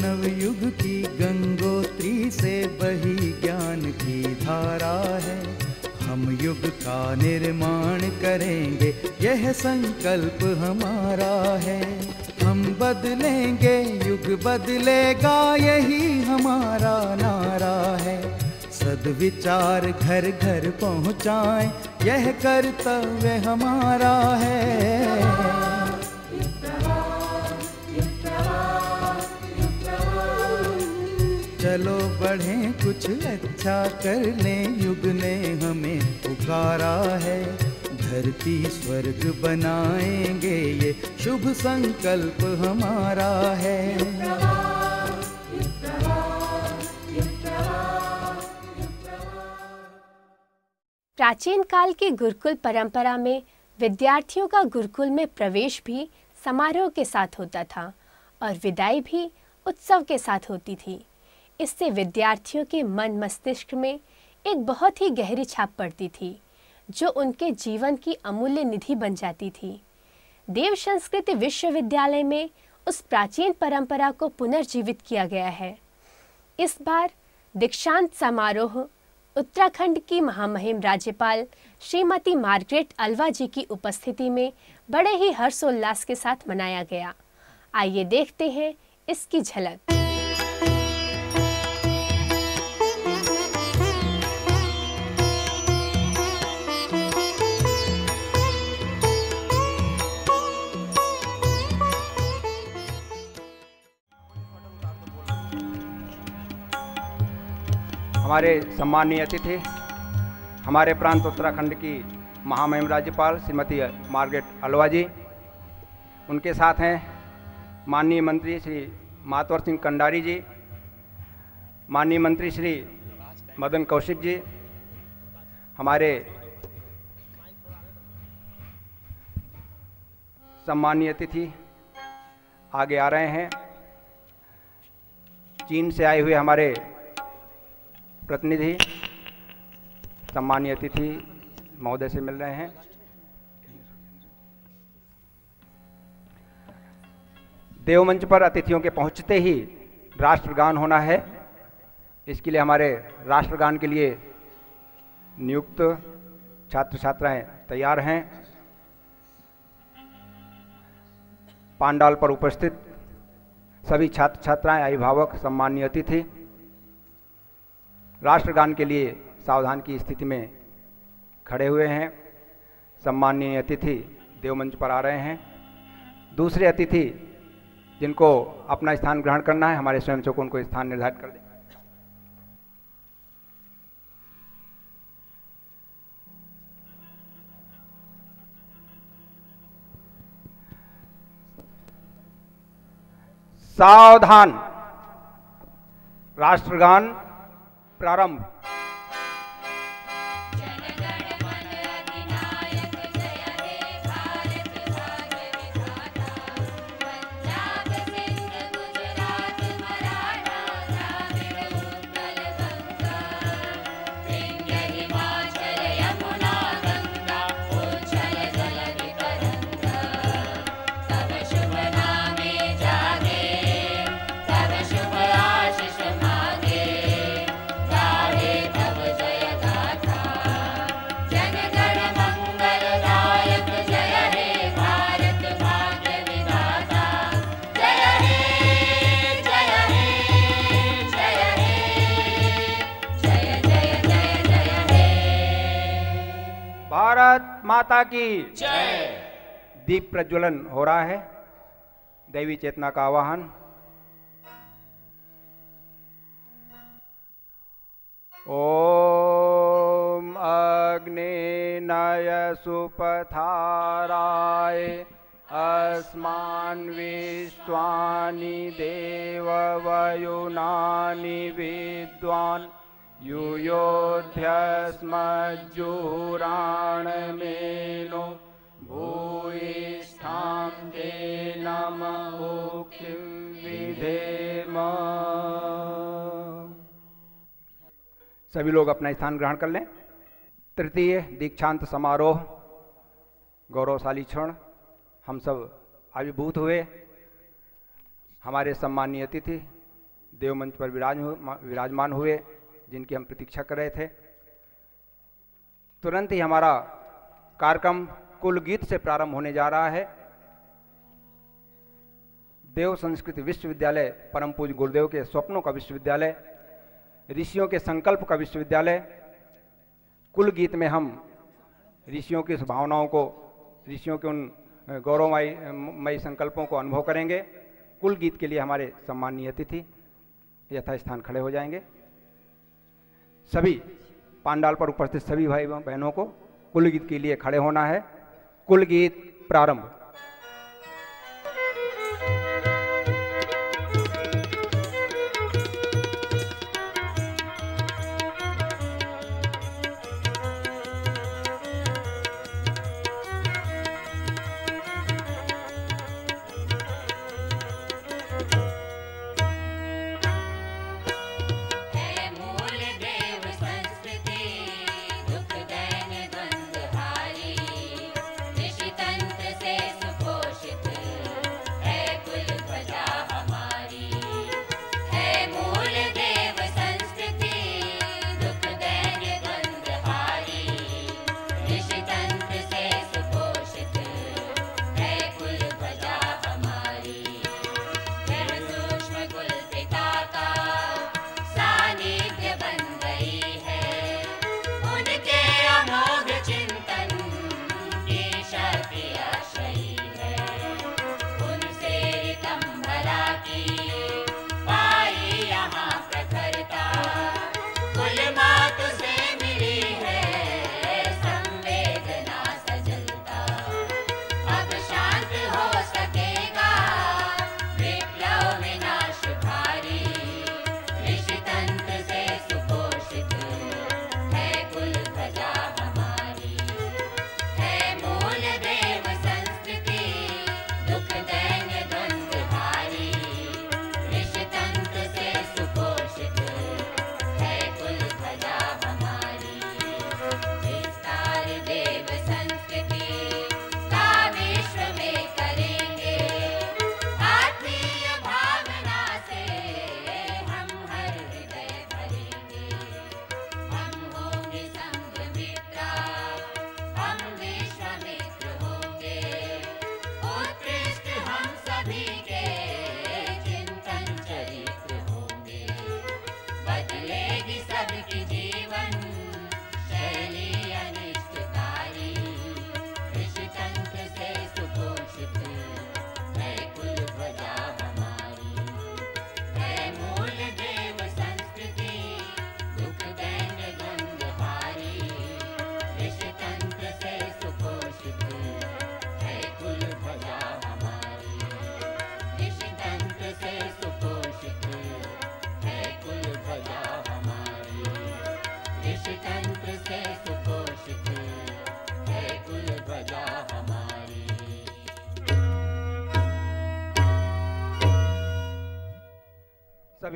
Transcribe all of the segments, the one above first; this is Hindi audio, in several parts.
नवयुग की गंगोत्री से बही ज्ञान की धारा है हम युग का निर्माण करेंगे यह संकल्प हमारा है हम बदलेंगे युग बदलेगा यही हमारा नारा है सदविचार घर घर पहुँचाए यह कर्तव्य हमारा है चलो बढ़े कुछ अच्छा कर ले युग ने हमें पुकारा है धरती स्वर्ग बनाएंगे ये शुभ संकल्प हमारा है प्राचीन काल की गुरुकुल परंपरा में विद्यार्थियों का गुरुकुल में प्रवेश भी समारोह के साथ होता था और विदाई भी उत्सव के साथ होती थी इससे विद्यार्थियों के मन मस्तिष्क में एक बहुत ही गहरी छाप पड़ती थी जो उनके जीवन की अमूल्य निधि बन जाती थी देव संस्कृति विश्वविद्यालय में उस प्राचीन परंपरा को पुनर्जीवित किया गया है इस बार दीक्षांत समारोह उत्तराखंड की महामहिम राज्यपाल श्रीमती मार्गरेट अलवा जी की उपस्थिति में बड़े ही हर्षोल्लास के साथ मनाया गया आइए देखते हैं इसकी झलक हमारे सम्मानीय अतिथि हमारे प्रांत उत्तराखंड की महामहिम राज्यपाल श्रीमती मार्गेट अलवा जी उनके साथ हैं माननीय मंत्री श्री मातवर सिंह कंडारी जी माननीय मंत्री श्री मदन कौशिक जी हमारे सम्मानीय अतिथि आगे आ रहे हैं चीन से आए हुए हमारे प्रतिनिधि सम्मान्य अतिथि महोदय से मिल रहे हैं देवमंच पर अतिथियों के पहुंचते ही राष्ट्रगान होना है इसके लिए हमारे राष्ट्रगान के लिए नियुक्त छात्र छात्राएं तैयार हैं पांडाल पर उपस्थित सभी छात्र छात्राएं अभिभावक सम्मान्य अतिथि राष्ट्रगान के लिए सावधान की स्थिति में खड़े हुए हैं सम्माननीय अतिथि देवमंच पर आ रहे हैं दूसरे अतिथि जिनको अपना स्थान ग्रहण करना है हमारे स्वयं चौक उनको स्थान निर्धारित कर दें सावधान राष्ट्रगान प्रारंभ माता की जय दीप प्रज्वलन हो रहा है देवी चेतना का आवाहन ओम अग्नि नय सुपथाराय अस्मान विश्वानि देववयुनानि विद्वान् युयोऽध्यस्मज्जुराणमेनो भूयिष्ठां तेन नम विधेम सभी लोग अपना स्थान ग्रहण कर लें तृतीय दीक्षांत समारोह गौरवशाली क्षण हम सब अभिभूत हुए हमारे सम्मानीय अतिथि देवमंच पर विराज विराजमान हुए जिनकी हम प्रतीक्षा कर रहे थे तुरंत ही हमारा कार्यक्रम कुल गीत से प्रारंभ होने जा रहा है देव संस्कृत विश्वविद्यालय परम पूज गुरुदेव के स्वप्नों का विश्वविद्यालय ऋषियों के संकल्प का विश्वविद्यालय कुल गीत में हम ऋषियों की भावनाओं को ऋषियों के उन गौरवमयी मई संकल्पों को अनुभव करेंगे कुल गीत के लिए हमारे सम्माननीय अतिथि यथास्थान खड़े हो जाएंगे सभी पांडाल पर उपस्थित सभी भाई बहनों को कुलगीत के लिए खड़े होना है कुलगीत प्रारंभ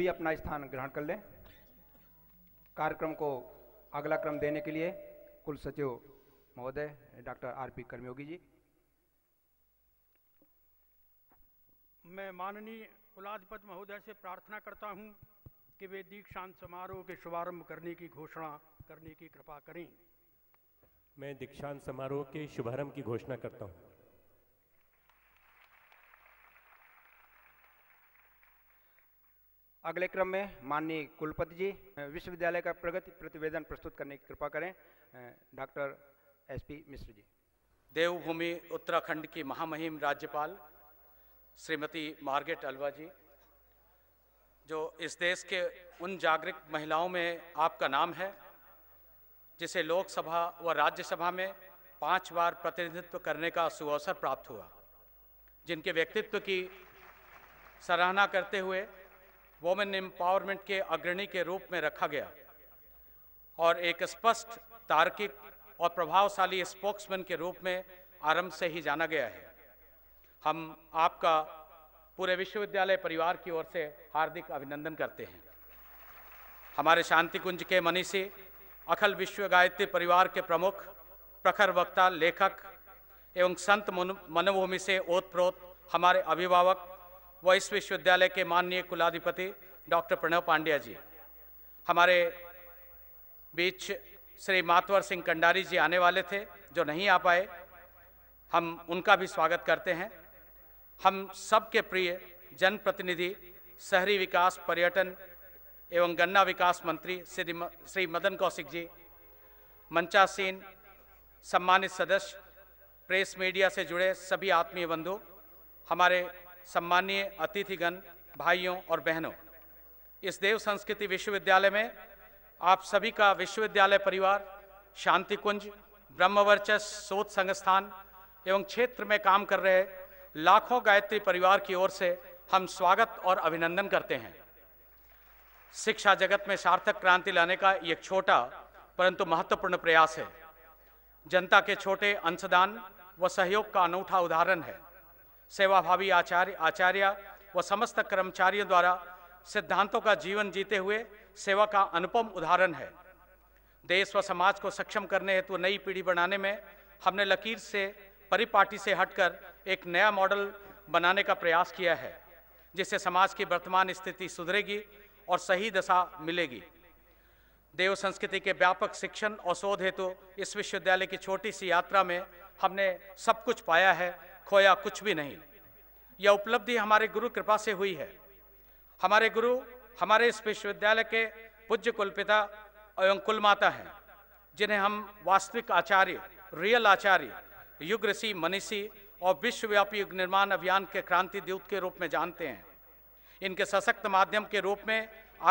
सभी अपना स्थान ग्रहण कर लें कार्यक्रम को अगला क्रम देने के लिए कुल सचिव महोदय doctor R P Karmayogi ji मैं माननीय कुलाधिपत महोदय से प्रार्थना करता हूं कि वे दीक्षांत समारोह के शुभारंभ करने की घोषणा करने की कृपा करें मैं दीक्षांत समारोह के शुभारंभ की घोषणा करता हूं अगले क्रम में माननीय कुलपति जी विश्वविद्यालय का प्रगति प्रतिवेदन प्रस्तुत करने की कृपा करें डॉक्टर एसपी मिश्र जी देवभूमि उत्तराखंड की महामहिम राज्यपाल श्रीमती मार्गेट अलवा जी जो इस देश के उन जागरूक महिलाओं में आपका नाम है जिसे लोकसभा व राज्यसभा में पांच बार प्रतिनिधित्व करने का सुअवसर प्राप्त हुआ जिनके व्यक्तित्व की सराहना करते हुए वोमेन एम्पावरमेंट के अग्रणी के रूप में रखा गया और एक स्पष्ट तार्किक और प्रभावशाली स्पोक्समैन के रूप में आरंभ से ही जाना गया है हम आपका पूरे विश्वविद्यालय परिवार की ओर से हार्दिक अभिनंदन करते हैं हमारे शांति कुंज के मनीषी अखिल विश्व गायत्री परिवार के प्रमुख प्रखर वक्ता लेखक एवं संत मनोभूमि से ओतप्रोत हमारे अभिभावक व इस विश्वविद्यालय के माननीय कुलाधिपति डॉक्टर प्रणव पांड्या जी हमारे बीच श्री मातवर सिंह कंडारी जी आने वाले थे जो नहीं आ पाए हम उनका भी स्वागत करते हैं हम सबके प्रिय जनप्रतिनिधि शहरी विकास पर्यटन एवं गन्ना विकास मंत्री श्री श्री मदन कौशिक जी मंचासीन सम्मानित सदस्य प्रेस मीडिया से जुड़े सभी आत्मीय बंधु हमारे सम्मानीय अतिथिगण भाइयों और बहनों इस देव संस्कृति विश्वविद्यालय में आप सभी का विश्वविद्यालय परिवार शांति कुंज ब्रह्मवर्चस शोध संस्थान एवं क्षेत्र में काम कर रहे लाखों गायत्री परिवार की ओर से हम स्वागत और अभिनंदन करते हैं शिक्षा जगत में सार्थक क्रांति लाने का एक छोटा परंतु महत्वपूर्ण प्रयास है जनता के छोटे अंशदान व सहयोग का अनूठा उदाहरण है सेवाभावी आचार्य आचार्य व समस्त कर्मचारियों द्वारा सिद्धांतों का जीवन जीते हुए सेवा का अनुपम उदाहरण है देश व समाज को सक्षम करने हेतु तो नई पीढ़ी बनाने में हमने लकीर से परिपाटी से हटकर एक नया मॉडल बनाने का प्रयास किया है जिससे समाज की वर्तमान स्थिति सुधरेगी और सही दशा मिलेगी देव संस्कृति के व्यापक शिक्षण और शोध हेतु तो इस विश्वविद्यालय की छोटी सी यात्रा में हमने सब कुछ पाया है खोया कुछ भी नहीं यह उपलब्धि हमारे गुरु कृपा से हुई है हमारे गुरु हमारे इस विश्वविद्यालय के पूज्य कुलपिता एवं कुलमाता हैं जिन्हें हम वास्तविक आचार्य रियल आचार्य युग ऋषि मनीषी और विश्वव्यापी युग निर्माण अभियान के क्रांति दूत के रूप में जानते हैं इनके सशक्त माध्यम के रूप में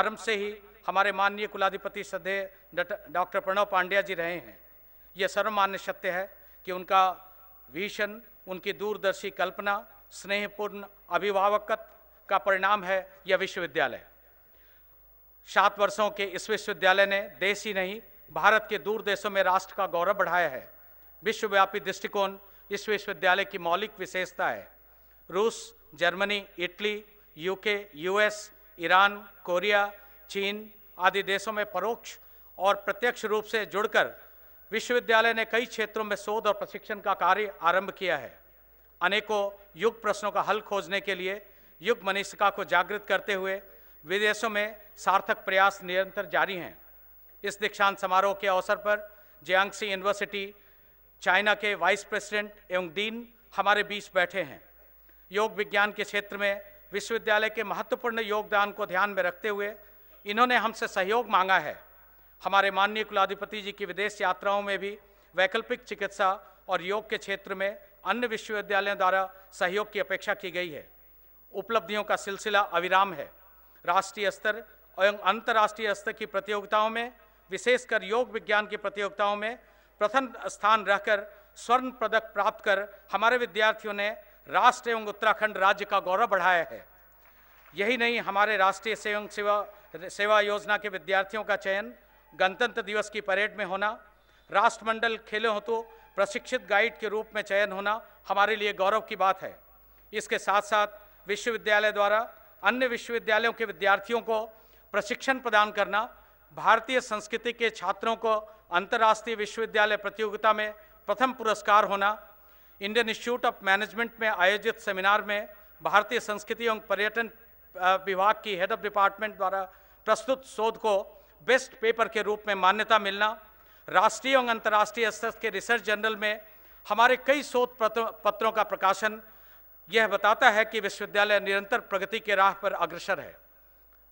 आरंभ से ही हमारे माननीय कुलाधिपति सदे डॉक्टर प्रणव पांड्या जी रहे हैं यह सर्वमान्य सत्य है कि उनका विजन उनकी दूरदर्शी कल्पना स्नेहपूर्ण अभिभावक का परिणाम है यह विश्वविद्यालय सात वर्षों के इस विश्वविद्यालय ने देश ही नहीं भारत के दूर देशों में राष्ट्र का गौरव बढ़ाया है विश्वव्यापी दृष्टिकोण इस विश्वविद्यालय की मौलिक विशेषता है रूस Germany Italy UK US Iran Korea चीन आदि देशों में परोक्ष और प्रत्यक्ष रूप से जुड़कर विश्वविद्यालय ने कई क्षेत्रों में शोध और प्रशिक्षण का कार्य आरंभ किया है अनेकों युग प्रश्नों का हल खोजने के लिए युग मनीषिका को जागृत करते हुए विदेशों में सार्थक प्रयास निरंतर जारी हैं इस दीक्षांत समारोह के अवसर पर जियांगसी यूनिवर्सिटी चाइना के वाइस प्रेसिडेंट एवं दीन हमारे बीच बैठे हैं योग विज्ञान के क्षेत्र में विश्वविद्यालय के महत्वपूर्ण योगदान को ध्यान में रखते हुए इन्होंने हमसे सहयोग मांगा है हमारे माननीय कुलाधिपति जी की विदेश यात्राओं में भी वैकल्पिक चिकित्सा और योग के क्षेत्र में अन्य विश्वविद्यालयों द्वारा सहयोग की अपेक्षा की गई है उपलब्धियों का सिलसिला अविराम है राष्ट्रीय स्तर एवं अंतर्राष्ट्रीय स्तर की प्रतियोगिताओं में विशेषकर योग विज्ञान की प्रतियोगिताओं में प्रथम स्थान रहकर स्वर्ण पदक प्राप्त कर हमारे विद्यार्थियों ने राष्ट्र एवं उत्तराखंड राज्य का गौरव बढ़ाया है यही नहीं हमारे राष्ट्रीय सेवं सेवा सेवा योजना के विद्यार्थियों का चयन गणतंत्र दिवस की परेड में होना राष्ट्रमंडल खेलों हो तो प्रशिक्षित गाइड के रूप में चयन होना हमारे लिए गौरव की बात है इसके साथ साथ विश्वविद्यालय द्वारा अन्य विश्वविद्यालयों के विद्यार्थियों को प्रशिक्षण प्रदान करना भारतीय संस्कृति के छात्रों को अंतर्राष्ट्रीय विश्वविद्यालय प्रतियोगिता में प्रथम पुरस्कार होना इंडियन इंस्टीट्यूट ऑफ मैनेजमेंट में आयोजित सेमिनार में भारतीय संस्कृति एवं पर्यटन विभाग की हेड ऑफ डिपार्टमेंट द्वारा प्रस्तुत शोध को बेस्ट पेपर के रूप में मान्यता मिलना राष्ट्रीय और अंतर्राष्ट्रीय स्तर के रिसर्च जर्नल में हमारे कई शोध पत्रों का प्रकाशन यह बताता है कि विश्वविद्यालय निरंतर प्रगति के राह पर अग्रसर है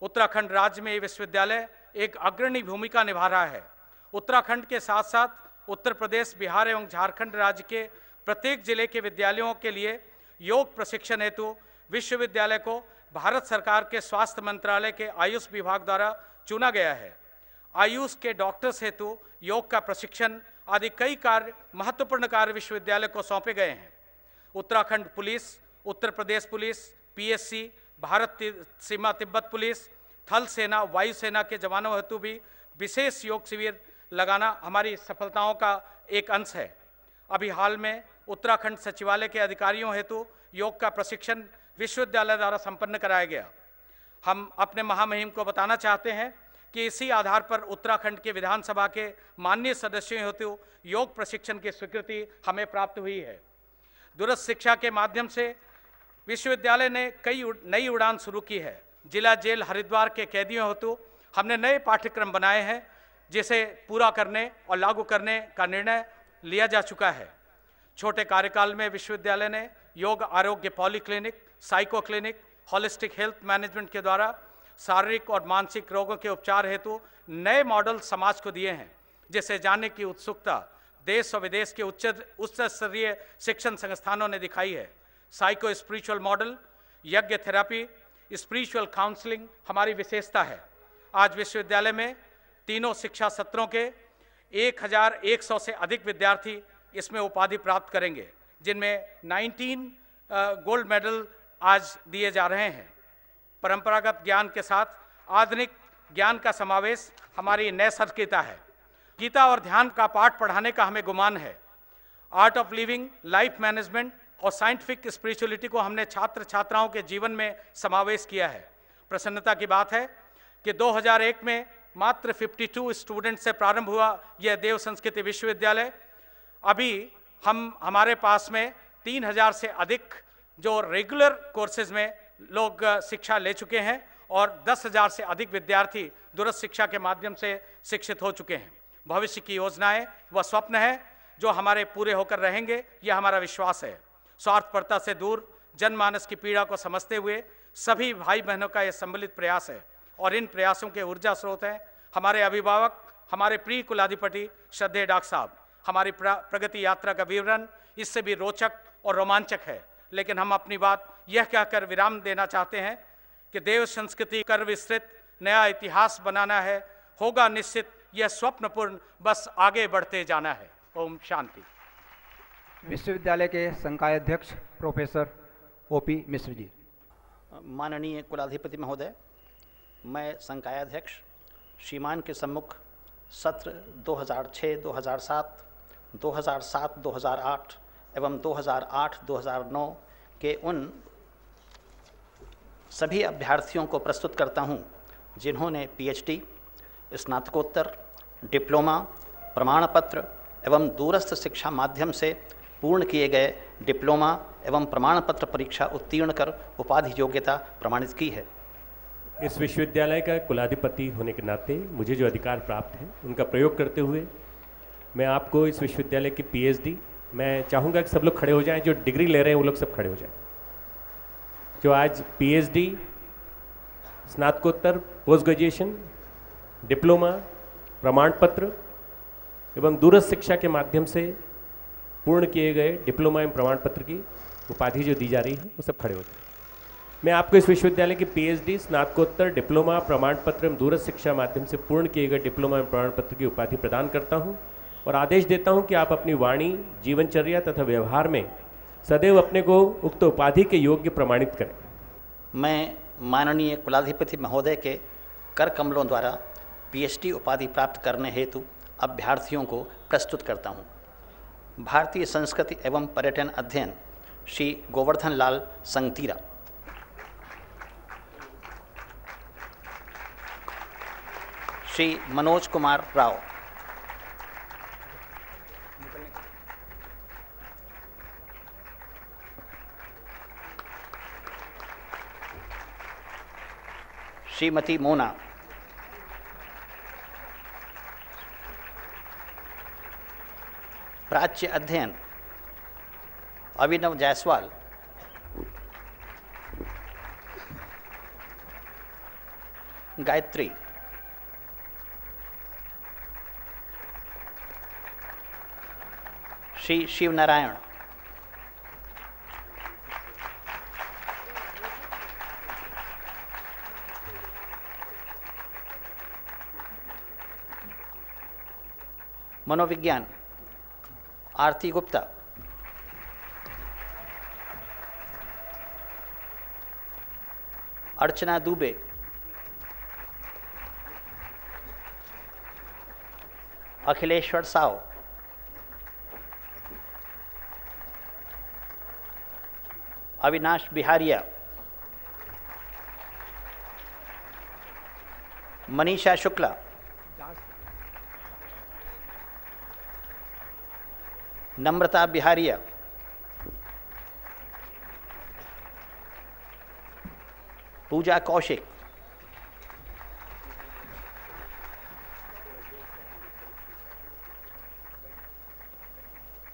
उत्तराखंड राज्य में ये विश्वविद्यालय एक अग्रणी भूमिका निभा रहा है उत्तराखंड के साथ साथ उत्तर प्रदेश बिहार एवं झारखंड राज्य के प्रत्येक जिले के विद्यालयों के लिए योग प्रशिक्षण हेतु विश्वविद्यालय को भारत सरकार के स्वास्थ्य मंत्रालय के आयुष विभाग द्वारा चुना गया है आयुष के डॉक्टर्स हेतु योग का प्रशिक्षण आदि कई कार्य महत्वपूर्ण कार्य विश्वविद्यालय को सौंपे गए हैं Uttarakhand police Uttar Pradesh police PSC Bharat सीमा तिब्बत पुलिस थल सेना वायुसेना के जवानों हेतु भी विशेष योग शिविर लगाना हमारी सफलताओं का एक अंश है अभी हाल में उत्तराखंड सचिवालय के अधिकारियों हेतु योग का प्रशिक्षण विश्वविद्यालय द्वारा संपन्न कराया गया हम अपने महामहिम को बताना चाहते हैं कि इसी आधार पर उत्तराखंड के विधानसभा के माननीय सदस्यों हेतु योग प्रशिक्षण की स्वीकृति हमें प्राप्त हुई है दूरस्थ शिक्षा के माध्यम से विश्वविद्यालय ने कई नई उड़ान शुरू की है जिला जेल हरिद्वार के कैदियों हेतु हमने नए पाठ्यक्रम बनाए हैं जिसे पूरा करने और लागू करने का निर्णय लिया जा चुका है छोटे कार्यकाल में विश्वविद्यालय ने योग आरोग्य poly clinic psycho clinic holistic health management के द्वारा शारीरिक और मानसिक रोगों के उपचार हेतु नए मॉडल समाज को दिए हैं जिसे जानने की उत्सुकता देश और विदेश के उच्च उच्च स्तरीय शिक्षण संस्थानों ने दिखाई है psycho spiritual model yagya therapy spiritual counselling हमारी विशेषता है आज विश्वविद्यालय में तीनों शिक्षा सत्रों के 1100 से अधिक विद्यार्थी इसमें उपाधि प्राप्त करेंगे जिनमें 19 गोल्ड मेडल आज दिए जा रहे हैं परंपरागत ज्ञान के साथ आधुनिक ज्ञान का समावेश हमारी नैसर्गिकता है गीता और ध्यान का पाठ पढ़ाने का हमें गुमान है art of living life management और साइंटिफिक स्पिरिचुअलिटी को हमने छात्र छात्राओं के जीवन में समावेश किया है प्रसन्नता की बात है कि 2001 में मात्र 52 स्टूडेंट से प्रारंभ हुआ यह देव संस्कृति विश्वविद्यालय अभी हम हमारे पास में 3000 से अधिक जो रेगुलर कोर्सेज में लोग शिक्षा ले चुके हैं और दस हज़ार से अधिक विद्यार्थी दूरस्थ शिक्षा के माध्यम से शिक्षित हो चुके हैं भविष्य की योजनाएं व स्वप्न है जो हमारे पूरे होकर रहेंगे यह हमारा विश्वास है स्वार्थपरता से दूर जनमानस की पीड़ा को समझते हुए सभी भाई बहनों का यह सम्मिलित प्रयास है और इन प्रयासों के ऊर्जा स्रोत हैं हमारे अभिभावक हमारे प्रिय कुलाधिपति श्रद्धे डाक साहब हमारी प्रगति यात्रा का विवरण इससे भी रोचक और रोमांचक है लेकिन हम अपनी बात यह कहकर विराम देना चाहते हैं कि देव संस्कृति कर विस्तृत नया इतिहास बनाना है होगा निश्चित यह स्वप्नपूर्ण बस आगे बढ़ते जाना है ओम शांति विश्वविद्यालय के संकाय अध्यक्ष प्रोफेसर ओपी मिश्र जी माननीय कुलाधिपति महोदय मैं संकायाध्यक्ष श्रीमान के सम्मुख सत्र 2006, 2007, 2007, 2008, एवं 2008-2009 के उन सभी अभ्यर्थियों को प्रस्तुत करता हूँ जिन्होंने पीएचडी, स्नातकोत्तर डिप्लोमा प्रमाण पत्र एवं दूरस्थ शिक्षा माध्यम से पूर्ण किए गए डिप्लोमा एवं प्रमाण पत्र परीक्षा उत्तीर्ण कर उपाधि योग्यता प्रमाणित की है इस विश्वविद्यालय का कुलाधिपति होने के नाते मुझे जो अधिकार प्राप्त हैं उनका प्रयोग करते हुए मैं आपको इस विश्वविद्यालय की पीएचडी मैं चाहूँगा कि सब लोग खड़े हो जाएं जो डिग्री ले रहे हैं वो लोग सब खड़े हो जाएं जो आज पीएचडी स्नातकोत्तर पोस्ट ग्रेजुएशन डिप्लोमा प्रमाण पत्र एवं दूरस्थ शिक्षा के माध्यम से पूर्ण किए गए डिप्लोमा एवं प्रमाण पत्र की उपाधि जो दी जा रही है वो सब खड़े हो जाए मैं आपको इस विश्वविद्यालय की पीएचडी स्नातकोत्तर डिप्लोमा प्रमाण पत्र एवं दूरस्थ शिक्षा माध्यम से पूर्ण किए गए डिप्लोमा एवं प्रमाण पत्र की उपाधि प्रदान करता हूँ और आदेश देता हूँ कि आप अपनी वाणी जीवनचर्या तथा व्यवहार में सदैव अपने को उक्त उपाधि के योग्य प्रमाणित करें मैं माननीय कुलाधिपति महोदय के कर कमलों द्वारा पीएचडी उपाधि प्राप्त करने हेतु अभ्यर्थियों को प्रस्तुत करता हूँ भारतीय संस्कृति एवं पर्यटन अध्ययन श्री गोवर्धन लाल संगतीरा श्री मनोज कुमार राव श्रीमती मोना प्राच्य अध्ययन अभिनव जायसवाल गायत्री श्री शिव नारायण मनोविज्ञान आरती गुप्ता अर्चना दुबे अखिलेश्वर साव अविनाश बिहारिया मनीषा शुक्ला नम्रता बिहारिया पूजा कौशिक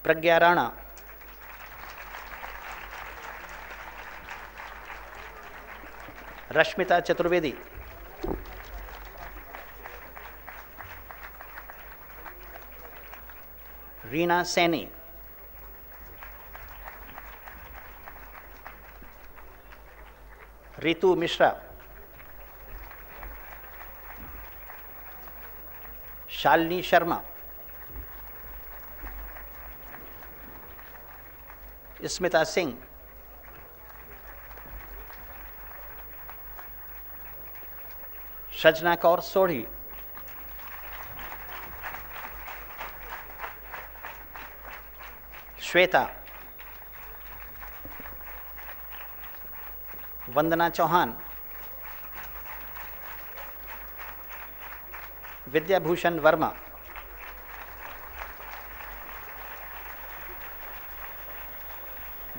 प्रज्ञा Rana Rashmita Chaturvedi Reena Saini Ritu Mishra Shalini Sharma Smita Singh Sajna Kaur Sodhi Shweta Vandana Chauhan Vidyabhushan Verma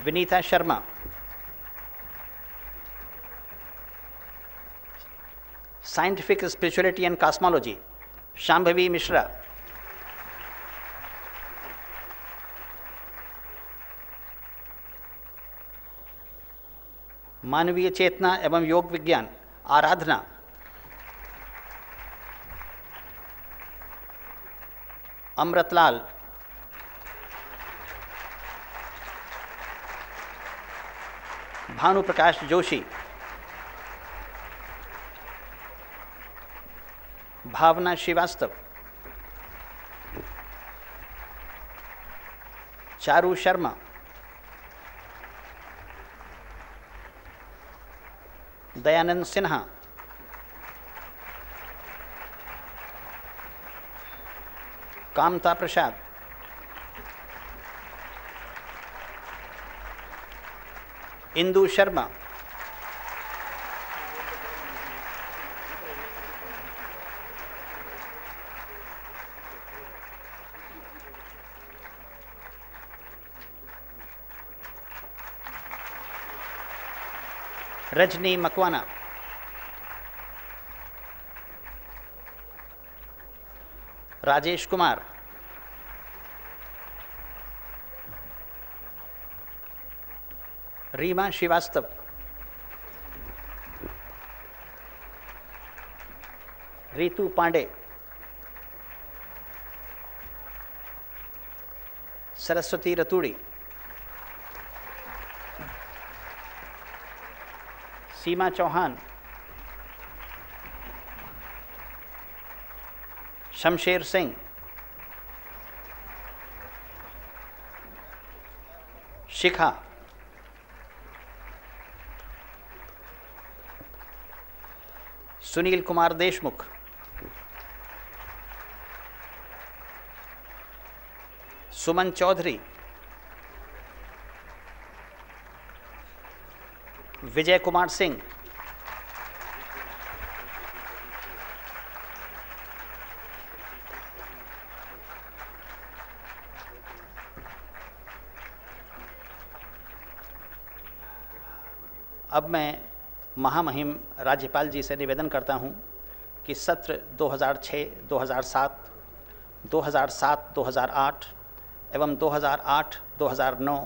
Vinita Sharma scientific spirituality and cosmology Shambhavi Mishra मानवीय चेतना एवं योग विज्ञान आराधना अमृतलाल भानु प्रकाश जोशी भावना श्रीवास्तव चारू शर्मा दयानंद सिन्हा कामता प्रसाद इंदु शर्मा रजनी मकवाना राजेश कुमार रीमा श्रीवास्तव रीतू पांडे सरस्वती रतूड़ी सीमा चौहान शमशेर सिंह शिखा सुनील कुमार देशमुख सुमन चौधरी विजय कुमार सिंह अब मैं महामहिम राज्यपाल जी से निवेदन करता हूं कि सत्र 2006, 2007, 2007, 2008 एवं 2008, 2009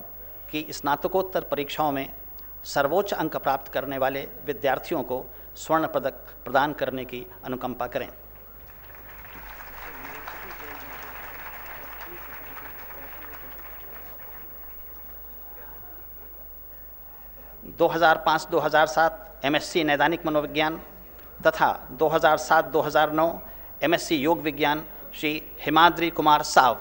की स्नातकोत्तर परीक्षाओं में सर्वोच्च अंक प्राप्त करने वाले विद्यार्थियों को स्वर्ण पदक प्रदान करने की अनुकंपा करें दो हज़ार पाँच दो हज़ार सात एम एस सी नैदानिक मनोविज्ञान तथा दो हज़ार सात दो हज़ार नौ एम एस सी योग विज्ञान श्री हिमाद्री कुमार साव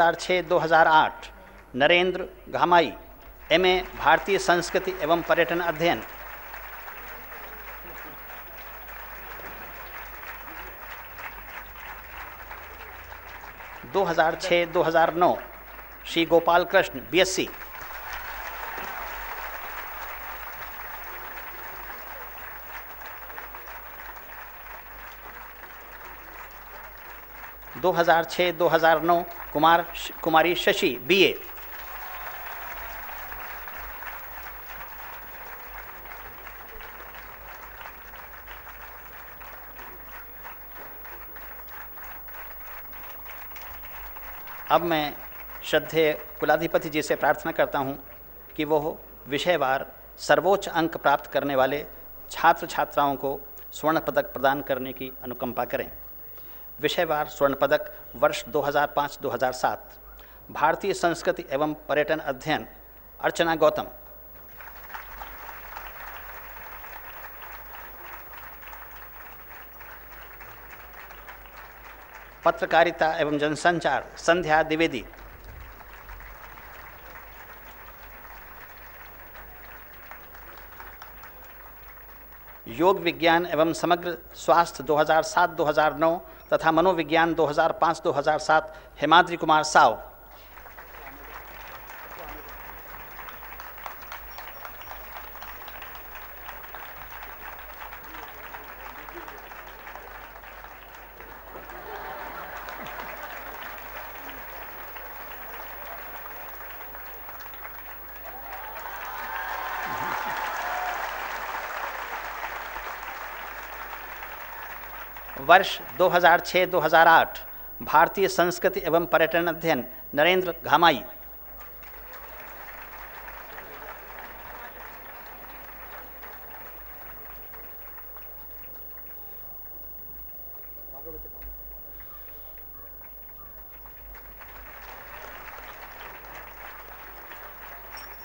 2006-2008 नरेंद्र घामाई एमए भारतीय संस्कृति एवं पर्यटन अध्ययन दो हज़ार छः दो हज़ार नौ श्री गोपाल कृष्ण सी 2006-2009 कुमार कुमारी शशि बीए अब मैं श्रद्धे कुलाधिपति जी से प्रार्थना करता हूँ कि वह विषयवार सर्वोच्च अंक प्राप्त करने वाले छात्र छात्राओं को स्वर्ण पदक प्रदान करने की अनुकंपा करें विषयवार स्वर्ण पदक वर्ष 2005-2007 भारतीय संस्कृति एवं पर्यटन अध्ययन अर्चना गौतम पत्रकारिता एवं जनसंचार संध्या द्विवेदी योग विज्ञान एवं समग्र स्वास्थ्य 2007-2009 तथा मनोविज्ञान 2005-2007 हेमाद्री कुमार साव वर्ष 2006-2008 भारतीय संस्कृति एवं पर्यटन अध्ययन नरेंद्र घामाई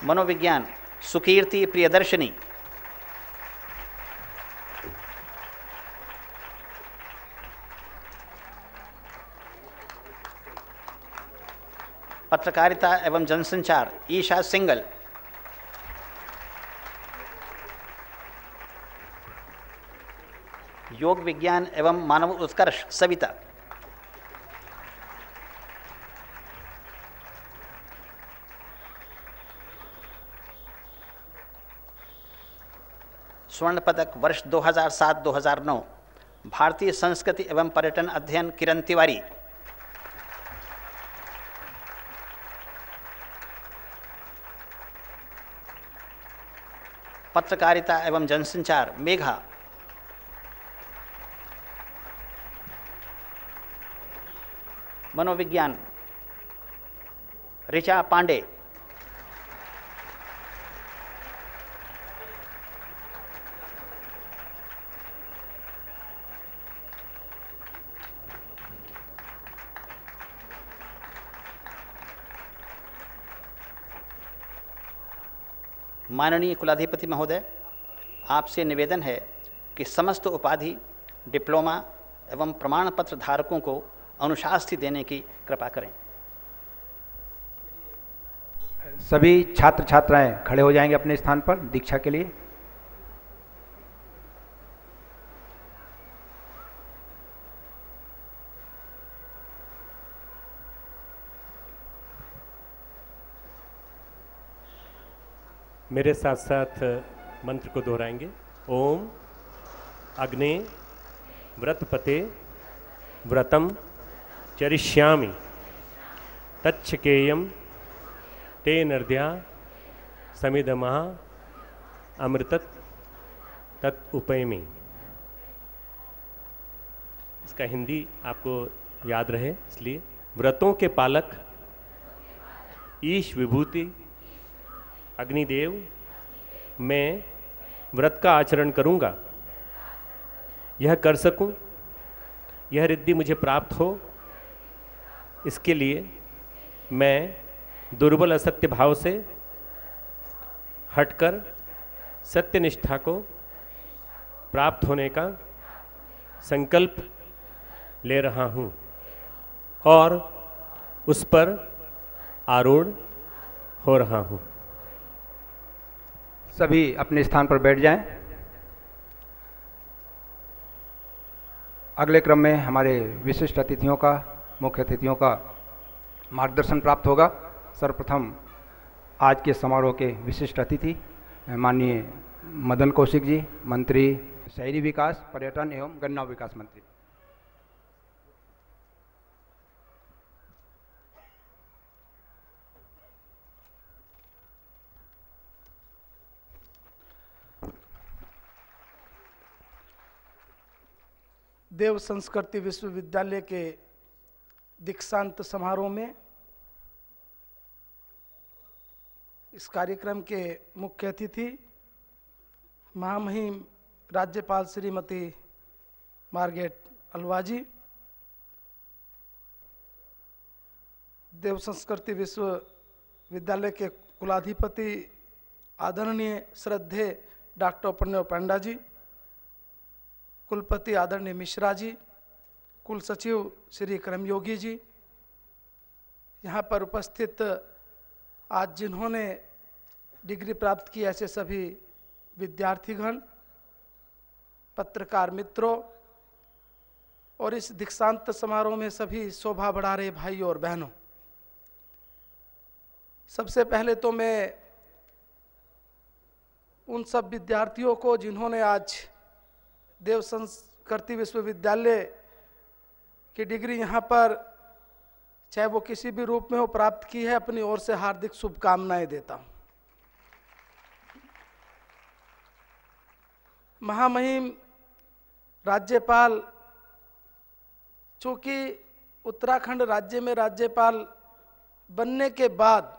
मनोविज्ञान सुकीर्ति प्रियदर्शनी पत्रकारिता एवं जनसंचार ईशा सिंगल योग विज्ञान एवं मानव उत्कर्ष सविता स्वर्ण पदक वर्ष 2007-2009 भारतीय संस्कृति एवं पर्यटन अध्ययन किरण तिवारी पत्रकारिता एवं जनसंचार मेघा मनोविज्ञान ऋचा पांडे माननीय कुलाधिपति महोदय आपसे निवेदन है कि समस्त उपाधि डिप्लोमा एवं प्रमाण पत्र धारकों को अनुशास्ति देने की कृपा करें सभी छात्र छात्राएं खड़े हो जाएंगे अपने स्थान पर दीक्षा के लिए मेरे साथ साथ मंत्र को दोहराएंगे ओम अग्नि व्रतपते व्रतम चरिष्यामि तच्छकेयम ते नर्द्या समिदमः अमृतत तत् इसका हिंदी आपको याद रहे इसलिए व्रतों के पालक ईश विभूति अग्निदेव मैं व्रत का आचरण करूँगा यह कर सकूं, यह रिद्धि मुझे प्राप्त हो इसके लिए मैं दुर्बल असत्य भाव से हटकर सत्यनिष्ठा को प्राप्त होने का संकल्प ले रहा हूँ और उस पर आरूढ़ हो रहा हूँ सभी अपने स्थान पर बैठ जाएं। अगले क्रम में हमारे विशिष्ट अतिथियों का मुख्य अतिथियों का मार्गदर्शन प्राप्त होगा सर्वप्रथम आज के समारोह के विशिष्ट अतिथि माननीय मदन कौशिक जी मंत्री शहरी विकास पर्यटन एवं गन्ना विकास मंत्री देव संस्कृति विश्वविद्यालय के दीक्षांत समारोह में इस कार्यक्रम के मुख्य अतिथि महामहिम राज्यपाल श्रीमती मार्गेट अलवाजी देव संस्कृति विश्वविद्यालय के कुलाधिपति आदरणीय श्रद्धे डॉक्टर प्रणव पांडा जी कुलपति आदरणीय मिश्रा जी कुल सचिव श्री योगी जी यहाँ पर उपस्थित आज जिन्होंने डिग्री प्राप्त की ऐसे सभी विद्यार्थीगण पत्रकार मित्रों और इस दीक्षांत समारोह में सभी शोभा बढ़ा रहे भाई और बहनों सबसे पहले तो मैं उन सब विद्यार्थियों को जिन्होंने आज देव संस्कृति विश्वविद्यालय की डिग्री यहाँ पर चाहे वो किसी भी रूप में हो प्राप्त की है अपनी ओर से हार्दिक शुभकामनाएं देता हूँ महामहिम राज्यपाल चूँकि उत्तराखंड राज्य में राज्यपाल बनने के बाद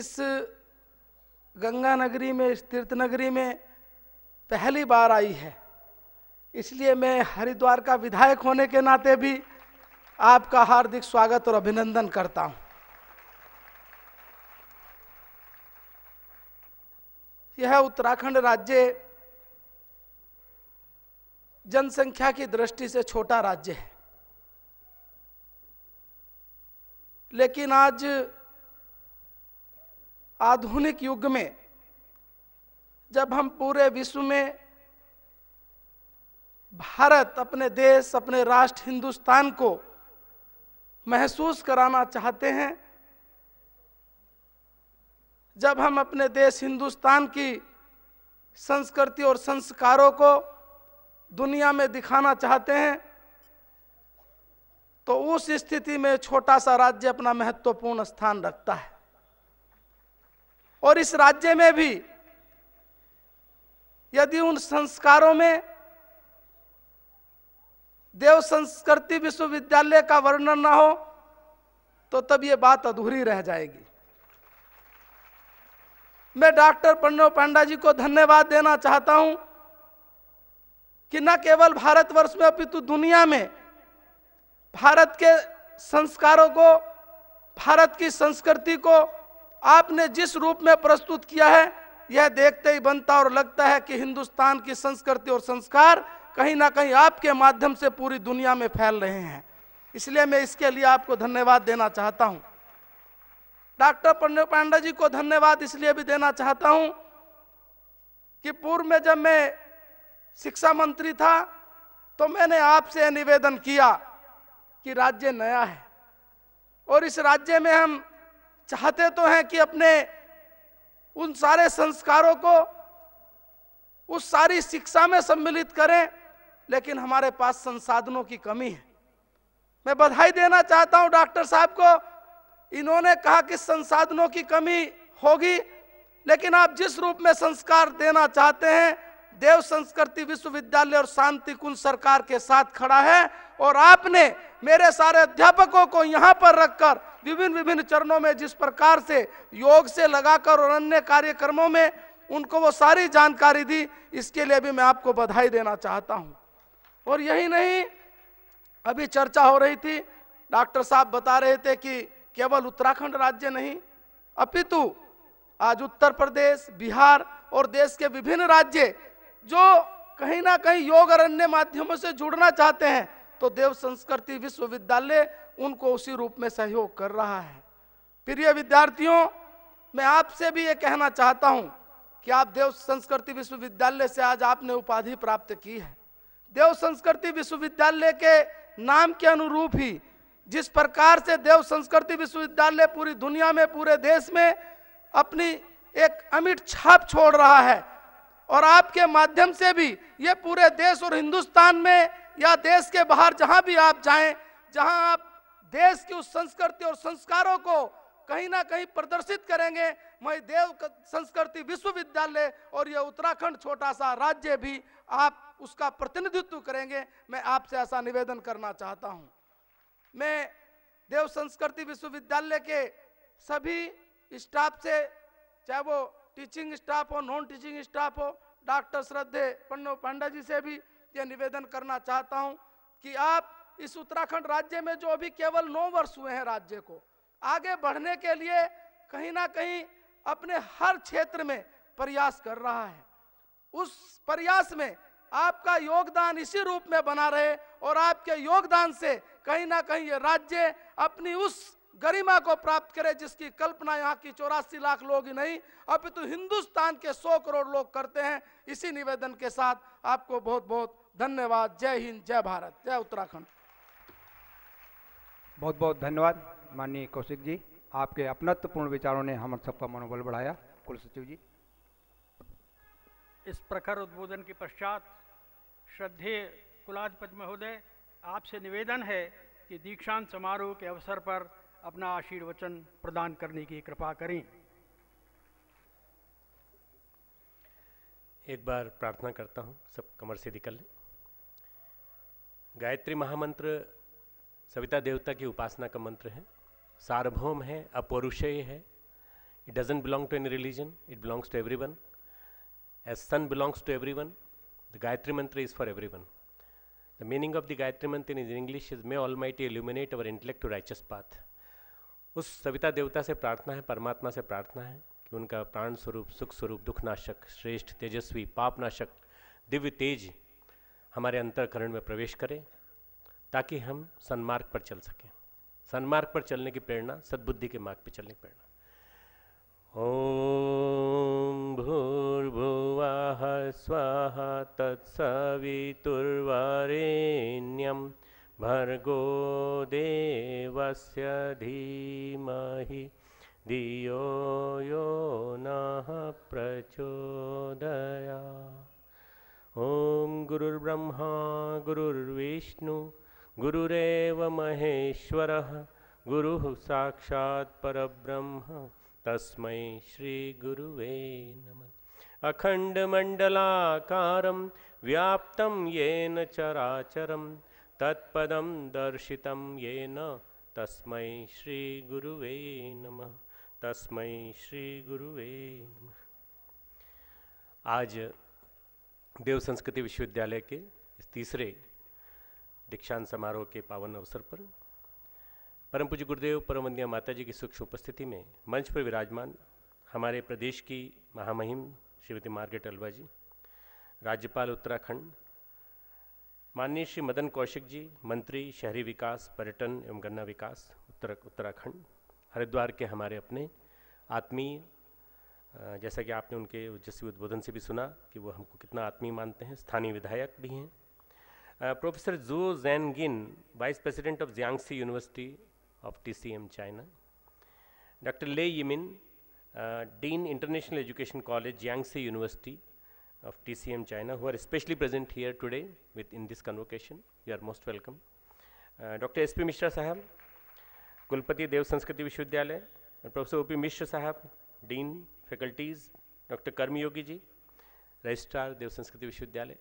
इस गंगा नगरी में इस तीर्थ नगरी में पहली बार आई है इसलिए मैं हरिद्वार का विधायक होने के नाते भी आपका हार्दिक स्वागत और अभिनंदन करता हूं यह उत्तराखंड राज्य जनसंख्या की दृष्टि से छोटा राज्य है लेकिन आज आधुनिक युग में जब हम पूरे विश्व में भारत अपने देश अपने राष्ट्र हिंदुस्तान को महसूस कराना चाहते हैं जब हम अपने देश हिंदुस्तान की संस्कृति और संस्कारों को दुनिया में दिखाना चाहते हैं तो उस स्थिति में छोटा सा राज्य अपना महत्वपूर्ण स्थान रखता है और इस राज्य में भी यदि उन संस्कारों में देव संस्कृति विश्वविद्यालय का वर्णन ना हो तो तब ये बात अधूरी रह जाएगी मैं डॉक्टर प्रणव पांडा जी को धन्यवाद देना चाहता हूं कि न केवल भारतवर्ष में अपितु दुनिया में भारत के संस्कारों को भारत की संस्कृति को आपने जिस रूप में प्रस्तुत किया है यह देखते ही बनता और लगता है कि हिंदुस्तान की संस्कृति और संस्कार कहीं ना कहीं आपके माध्यम से पूरी दुनिया में फैल रहे हैं इसलिए मैं इसके लिए आपको धन्यवाद देना चाहता हूं डॉक्टर पंडित पांडा जी को धन्यवाद इसलिए भी देना चाहता हूं कि पूर्व में जब मैं शिक्षा मंत्री था तो मैंने आपसे निवेदन किया कि राज्य नया है और इस राज्य में हम चाहते तो हैं कि अपने उन सारे संस्कारों को उस सारी शिक्षा में सम्मिलित करें लेकिन हमारे पास संसाधनों की कमी है मैं बधाई देना चाहता हूं डॉक्टर साहब को इन्होंने कहा कि संसाधनों की कमी होगी लेकिन आप जिस रूप में संस्कार देना चाहते हैं देव संस्कृति विश्वविद्यालय और शांति कुंज सरकार के साथ खड़ा है और आपने मेरे सारे अध्यापकों को यहाँ पर रखकर विभिन्न विभिन्न चरणों में जिस प्रकार से योग से लगाकर और अन्य कार्यक्रमों में उनको वो सारी जानकारी दी इसके लिए भी मैं आपको बधाई देना चाहता हूँ और यही नहीं अभी चर्चा हो रही थी डॉक्टर साहब बता रहे थे कि केवल उत्तराखंड राज्य नहीं अपितु आज उत्तर प्रदेश बिहार और देश के विभिन्न राज्य जो कहीं ना कहीं योग और अन्य माध्यमों से जुड़ना चाहते हैं तो देव संस्कृति विश्वविद्यालय उनको उसी रूप में सहयोग कर रहा है प्रिय विद्यार्थियों मैं आपसे भी ये कहना चाहता हूँ कि आप देव संस्कृति विश्वविद्यालय से आज आपने उपाधि प्राप्त की है देव संस्कृति विश्वविद्यालय के नाम के अनुरूप ही जिस प्रकार से देव संस्कृति विश्वविद्यालय पूरी दुनिया में पूरे देश में अपनी एक अमिट छाप छोड़ रहा है और आपके माध्यम से भी ये पूरे देश और हिंदुस्तान में या देश के बाहर जहां भी आप जाएं जहाँ आप देश की उस संस्कृति और संस्कारों को कहीं ना कहीं प्रदर्शित करेंगे मैं देव संस्कृति विश्वविद्यालय और यह उत्तराखंड छोटा सा राज्य भी आप उसका प्रतिनिधित्व करेंगे मैं आपसे ऐसा निवेदन करना चाहता हूँ मैं देव संस्कृति विश्वविद्यालय के सभी स्टाफ से चाहे वो टीचिंग स्टाफ हो नॉन टीचिंग स्टाफ हो डॉक्टर श्रद्धे पन्नो पांडा जी से भी यह निवेदन करना चाहता हूँ कि आप इस उत्तराखंड राज्य में जो अभी केवल नौ वर्ष हुए हैं राज्य को आगे बढ़ने के लिए कहीं ना कहीं अपने हर क्षेत्र में प्रयास कर रहा है उस प्रयास में आपका योगदान इसी रूप में बना रहे और आपके योगदान से कहीं ना कहीं ये राज्य अपनी उस गरिमा को प्राप्त करे जिसकी कल्पना यहाँ की चौरासी लाख लोग ही नहीं अपितु तो हिंदुस्तान के सौ करोड़ लोग करते हैं इसी निवेदन के साथ आपको बहुत बहुत धन्यवाद जय हिंद जय भारत जय उत्तराखंड बहुत बहुत धन्यवाद माननीय कौशिक जी आपके अपनत्वपूर्ण विचारों ने हम सबका मनोबल बढ़ाया कुल सचिव जी इस प्रखर उद्बोधन के पश्चात श्रद्धेय कुलाधिपति महोदय आपसे निवेदन है कि दीक्षांत समारोह के अवसर पर अपना आशीर्वचन प्रदान करने की कृपा करें एक बार प्रार्थना करता हूँ सब कमर से निकल लें गायत्री महामंत्र सविता देवता की उपासना का मंत्र है सार्वभौम है अपौरुषेय है it doesn't belong to any religion it belongs to everyone as sun belongs to everyone the Gayatri mantra is for everyone the meaning of the Gayatri mantra in Mantra English is may all Almighty illuminate our intellect to righteous path उस सविता देवता से प्रार्थना है परमात्मा से प्रार्थना है कि उनका प्राण स्वरूप सुख स्वरूप दुखनाशक श्रेष्ठ तेजस्वी पापनाशक दिव्य तेज हमारे अंतरकरण में प्रवेश करें ताकि हम सन्मार्ग पर चल सकें सन्मार्ग पर चलने की प्रेरणा सद्बुद्धि के मार्ग पर चलने की प्रेरणा ओ भूर्भुवः स्वाहा तत्सवितुर्वरेण्यम् भर्गो देवस्य धीमहि धियो यो नः प्रचोदया ॐ गुरुर्ब्रह्मा गुरुर्विष्णु गुरुरेव महेश्वरः गुरुः साक्षात् परब्रह्म तस्मै श्रीगुरुवे नमः अखण्डमण्डलाकारं व्याप्तं येन चराचरं तत्पदम तत्पदं दर्शितं येन तस्मै श्रीगुरुवे नम तस्मै श्रीगुरुवे नम आज देव संस्कृति विश्वविद्यालय के इस तीसरे दीक्षांत समारोह के पावन अवसर पर परम पूज्य गुरुदेव परम वंदिया माता जी की सूक्ष्म उपस्थिति में मंच पर विराजमान हमारे प्रदेश की महामहिम श्रीमती मार्गेट अलवा जी राज्यपाल उत्तराखंड माननीय श्री मदन कौशिक जी मंत्री शहरी विकास पर्यटन एवं गन्ना विकास उत्तर उत्तराखंड हरिद्वार के हमारे अपने आत्मीय जैसा कि आपने उनके उज्जस्वी उद्बोधन से भी सुना कि वो हमको कितना आत्मीय मानते हैं स्थानीय विधायक भी हैं professor Zhu Jian Gin vice president of Jiangxi University of M China doctor Le Yamin dean international education college Jiangxi University of TCM China who are especially present here today with in this convocation. You are most welcome. Uh, Dr. S.P. Mishra Sahab, Kulpati Dev Sanskriti Vishwavidyalaya, and Professor O.P. Mishra Sahab, Dean, faculties, Dr. Karmi Yogi ji, Registrar Dev Sanskriti Vishwavidyalaya.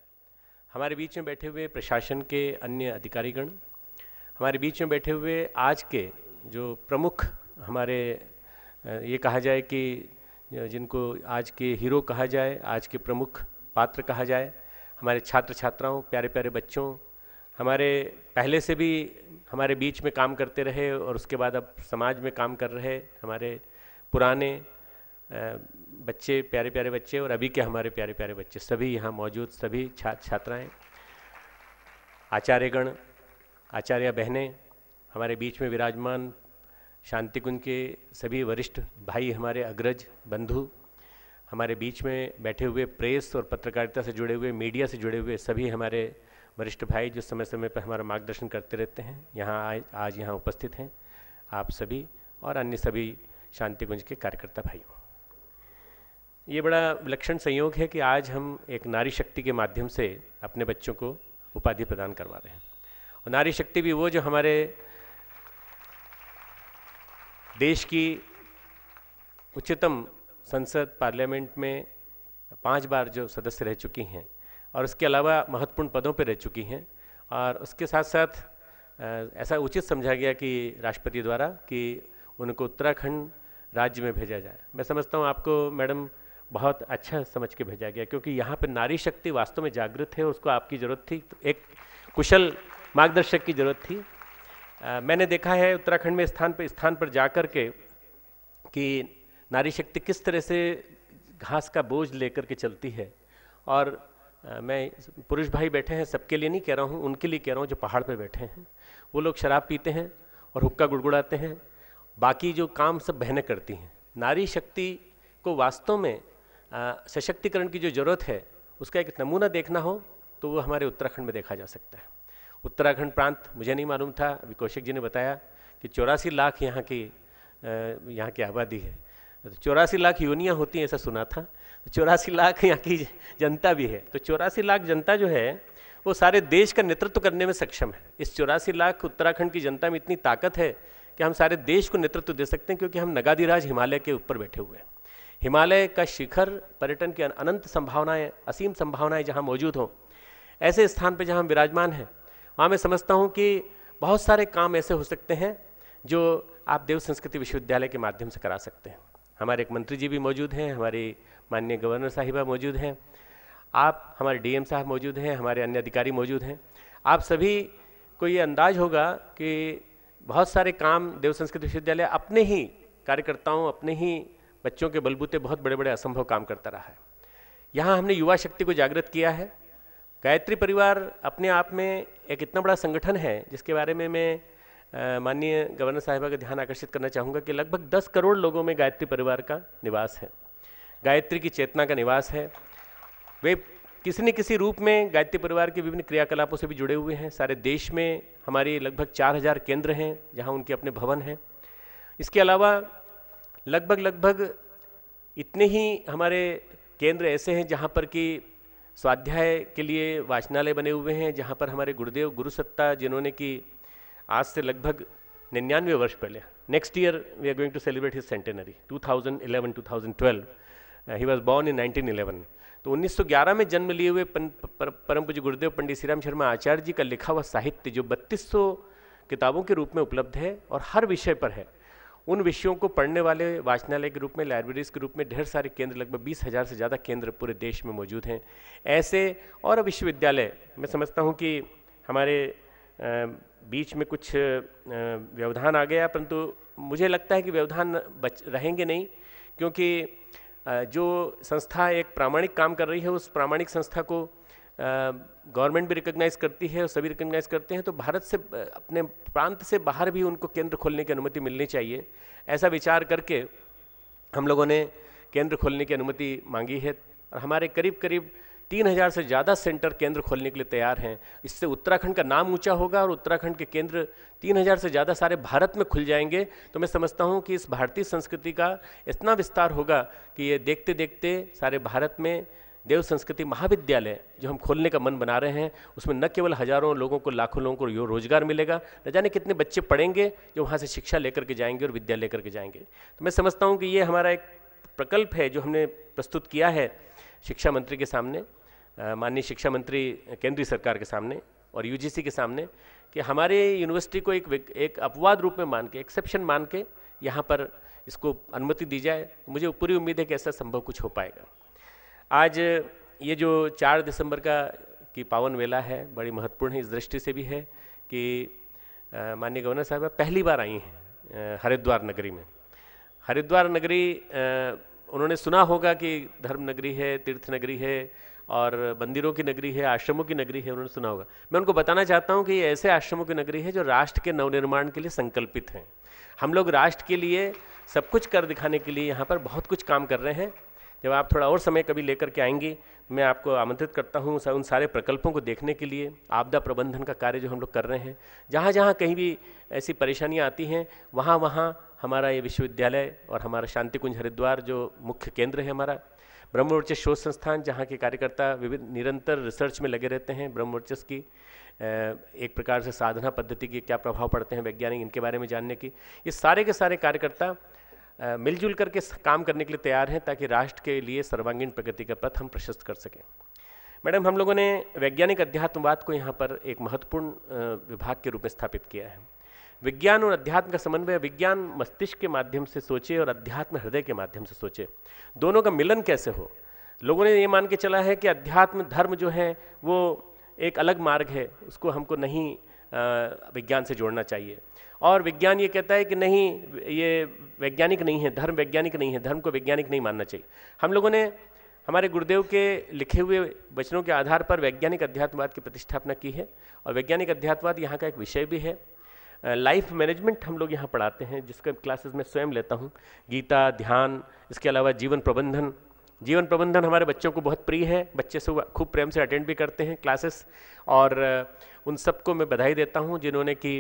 हमारे बीच में बैठे हुए प्रशासन के अन्य अधिकारीगण हमारे बीच में बैठे हुए आज के जो प्रमुख हमारे ये कहा जाए कि जिनको आज के हीरो कहा जाए आज के प्रमुख पात्र कहा जाए हमारे छात्र छात्राओं प्यारे प्यारे बच्चों हमारे पहले से भी हमारे बीच में काम करते रहे और उसके बाद अब समाज में काम कर रहे हमारे पुराने बच्चे प्यारे प्यारे बच्चे और अभी के हमारे प्यारे प्यारे बच्चे सभी यहाँ मौजूद सभी छात्र छात्राएँ आचार्यगण आचार्य बहनें हमारे बीच में विराजमान शांति कुंज के सभी वरिष्ठ भाई हमारे अग्रज बंधु हमारे बीच में बैठे हुए प्रेस और पत्रकारिता से जुड़े हुए मीडिया से जुड़े हुए सभी हमारे वरिष्ठ भाई जो समय समय पर हमारा मार्गदर्शन करते रहते हैं यहाँ आज आज यहाँ उपस्थित हैं आप सभी और अन्य सभी शांति कुंज के कार्यकर्ता भाइयों ये बड़ा विलक्षण संयोग है कि आज हम एक नारी शक्ति के माध्यम से अपने बच्चों को उपाधि प्रदान करवा रहे हैं और नारी शक्ति भी वो जो हमारे देश की उच्चतम संसद पार्लियामेंट में पांच बार जो सदस्य रह चुकी हैं और उसके अलावा महत्वपूर्ण पदों पर रह चुकी हैं और उसके साथ साथ ऐसा उचित समझा गया कि राष्ट्रपति द्वारा कि उनको उत्तराखंड राज्य में भेजा जाए मैं समझता हूँ आपको मैडम बहुत अच्छा समझ के भेजा गया क्योंकि यहाँ पर नारी शक्ति वास्तव में जागृत है उसको आपकी ज़रूरत थी तो एक कुशल मार्गदर्शक की ज़रूरत थी आ, मैंने देखा है उत्तराखंड में स्थान पर स्थान पर जा कर के कि नारी शक्ति किस तरह से घास का बोझ लेकर के चलती है और मैं पुरुष भाई बैठे हैं सबके लिए नहीं कह रहा हूँ उनके लिए कह रहा हूँ जो पहाड़ पर बैठे हैं वो लोग शराब पीते हैं और हुक्का गुड़गुड़ाते हैं बाकी जो काम सब बहनें करती हैं नारी शक्ति को वास्तव में सशक्तिकरण की जो ज़रूरत है उसका एक नमूना देखना हो तो वो हमारे उत्तराखंड में देखा जा सकता है उत्तराखंड प्रांत मुझे नहीं मालूम था अभी कौशिक जी ने बताया कि चौरासी लाख यहाँ की यहाँ की आबादी है तो चौरासी लाख योनियाँ होती हैं ऐसा सुना था तो चौरासी लाख यहाँ की जनता भी है तो चौरासी लाख जनता जो है वो सारे देश का नेतृत्व करने में सक्षम है इस चौरासी लाख उत्तराखंड की जनता में इतनी ताकत है कि हम सारे देश को नेतृत्व दे सकते हैं क्योंकि हम नगादीराज हिमालय के ऊपर बैठे हुए हैं हिमालय का शिखर पर्यटन की अनंत संभावनाएँ असीम संभावनाएँ जहाँ मौजूद हों ऐसे स्थान पर जहाँ विराजमान हैं वहाँ मैं समझता हूँ कि बहुत सारे काम ऐसे हो सकते हैं जो आप देव संस्कृति विश्वविद्यालय के माध्यम से करा सकते हैं हमारे एक मंत्री जी भी मौजूद हैं हमारे माननीय गवर्नर साहिबा मौजूद हैं आप हमारे डीएम साहब मौजूद हैं हमारे अन्य अधिकारी मौजूद हैं आप सभी को ये अंदाज होगा कि बहुत सारे काम देव संस्कृत विश्वविद्यालय अपने ही कार्यकर्ताओं अपने ही बच्चों के बलबूते बहुत बड़े बड़े असंभव काम करता रहा है यहाँ हमने युवा शक्ति को जागृत किया है गायत्री परिवार अपने आप में एक इतना बड़ा संगठन है जिसके बारे में मैं माननीय गवर्नर साहिबा का ध्यान आकर्षित करना चाहूँगा कि लगभग 10 करोड़ लोगों में गायत्री परिवार का निवास है गायत्री की चेतना का निवास है वे किसी न किसी रूप में गायत्री परिवार के विभिन्न क्रियाकलापों से भी जुड़े हुए हैं सारे देश में हमारे लगभग 4000 केंद्र हैं जहाँ उनके अपने भवन हैं इसके अलावा लगभग लगभग इतने ही हमारे केंद्र ऐसे हैं जहाँ पर कि स्वाध्याय के लिए वाचनालय बने हुए हैं जहाँ पर हमारे गुरुदेव गुरुसत्ता जिन्होंने की आज से लगभग निन्यानवे वर्ष पहले next year we are going to celebrate his centenary 2011 2012 he was born in 1911 तो 1911 में जन्म लिए हुए परम पूज्य गुरुदेव पंडित श्रीराम शर्मा आचार्य जी का लिखा हुआ साहित्य जो 3200 किताबों के रूप में उपलब्ध है और हर विषय पर है उन विषयों को पढ़ने वाले वाचनालय के रूप में लाइब्रेरीज के रूप में ढेर सारे केंद्र लगभग बीस हज़ार से ज़्यादा केंद्र पूरे देश में मौजूद हैं ऐसे और विश्वविद्यालय मैं समझता हूँ कि हमारे बीच में कुछ व्यवधान आ गया परंतु मुझे लगता है कि व्यवधान बच रहेंगे नहीं क्योंकि जो संस्था एक प्रामाणिक काम कर रही है उस प्रामाणिक संस्था को गवर्नमेंट भी रिकग्नाइज करती है और सभी रिकॉग्नाइज करते हैं तो भारत से अपने प्रांत से बाहर भी उनको केंद्र खोलने की अनुमति मिलनी चाहिए ऐसा विचार करके हम लोगों ने केंद्र खोलने की अनुमति मांगी है और हमारे करीब करीब तीन हजार से ज़्यादा सेंटर केंद्र खोलने के लिए तैयार हैं इससे उत्तराखंड का नाम ऊंचा होगा और उत्तराखंड के केंद्र तीन हजार से ज़्यादा सारे भारत में खुल जाएंगे तो मैं समझता हूँ कि इस भारतीय संस्कृति का इतना विस्तार होगा कि ये देखते देखते सारे भारत में देव संस्कृति महाविद्यालय जो हम खोलने का मन बना रहे हैं उसमें न केवल हज़ारों लोगों को लाखों लोगों को रोजगार मिलेगा न जाने कितने बच्चे पढ़ेंगे जो वहाँ से शिक्षा लेकर के जाएंगे और विद्या लेकर के जाएंगे तो मैं समझता हूँ कि ये हमारा एक प्रकल्प है जो हमने प्रस्तुत किया है शिक्षा मंत्री के सामने माननीय शिक्षा मंत्री केंद्रीय सरकार के सामने और यूजीसी के सामने कि हमारे यूनिवर्सिटी को एक एक अपवाद रूप में मान के एक्सेप्शन मान के यहाँ पर इसको अनुमति दी जाए तो मुझे पूरी उम्मीद है कि ऐसा संभव कुछ हो पाएगा आज ये जो चार दिसंबर का की पावन वेला है बड़ी महत्वपूर्ण है इस दृष्टि से भी है कि माननीय गवर्नर साहब पहली बार आई हैं हरिद्वार नगरी में हरिद्वार नगरी आ, उन्होंने सुना होगा कि धर्म नगरी है तीर्थ नगरी है और मंदिरों की नगरी है आश्रमों की नगरी है उन्होंने सुना होगा मैं उनको बताना चाहता हूँ कि ये ऐसे आश्रमों की नगरी है जो राष्ट्र के नवनिर्माण के लिए संकल्पित हैं हम लोग राष्ट्र के लिए सब कुछ कर दिखाने के लिए यहाँ पर बहुत कुछ काम कर रहे हैं जब आप थोड़ा और समय कभी लेकर के आएंगे मैं आपको आमंत्रित करता हूँ उन सारे प्रकल्पों को देखने के लिए आपदा प्रबंधन का कार्य जो हम लोग कर रहे हैं जहाँ जहाँ कहीं भी ऐसी परेशानियाँ आती हैं वहाँ वहाँ हमारा ये विश्वविद्यालय और हमारा शांति कुंज हरिद्वार जो मुख्य केंद्र है हमारा ब्रह्मवर्चस शोध संस्थान जहाँ के कार्यकर्ता विभिन्न निरंतर रिसर्च में लगे रहते हैं ब्रह्मवर्चस की एक प्रकार से साधना पद्धति के क्या प्रभाव पड़ते हैं वैज्ञानिक इनके बारे में जानने की ये सारे के सारे कार्यकर्ता मिलजुल करके काम करने के लिए तैयार हैं ताकि राष्ट्र के लिए सर्वांगीण प्रगति का पथ हम प्रशस्त कर सकें मैडम हम लोगों ने वैज्ञानिक अध्यात्मवाद को यहाँ पर एक महत्वपूर्ण विभाग के रूप में स्थापित किया है विज्ञान और अध्यात्म का समन्वय विज्ञान मस्तिष्क के माध्यम से सोचे और अध्यात्म हृदय के माध्यम से सोचे दोनों का मिलन कैसे हो लोगों ने ये मान के चला है कि अध्यात्म धर्म जो है वो एक अलग मार्ग है उसको हमको नहीं विज्ञान से जोड़ना चाहिए और विज्ञान ये कहता है कि नहीं ये वैज्ञानिक नहीं है धर्म वैज्ञानिक नहीं है धर्म को वैज्ञानिक नहीं मानना चाहिए हम लोगों ने हमारे गुरुदेव के लिखे हुए वचनों के आधार पर वैज्ञानिक अध्यात्मवाद की प्रतिष्ठापना की है और वैज्ञानिक अध्यात्मवाद यहाँ का एक विषय भी है लाइफ मैनेजमेंट हम लोग यहाँ पढ़ाते हैं जिसके क्लासेस मैं स्वयं लेता हूँ गीता ध्यान इसके अलावा जीवन प्रबंधन जीवन प्रबंधन हमारे बच्चों को बहुत प्रिय है बच्चे से खूब प्रेम से अटेंड भी करते हैं क्लासेस और उन सबको मैं बधाई देता हूँ जिन्होंने कि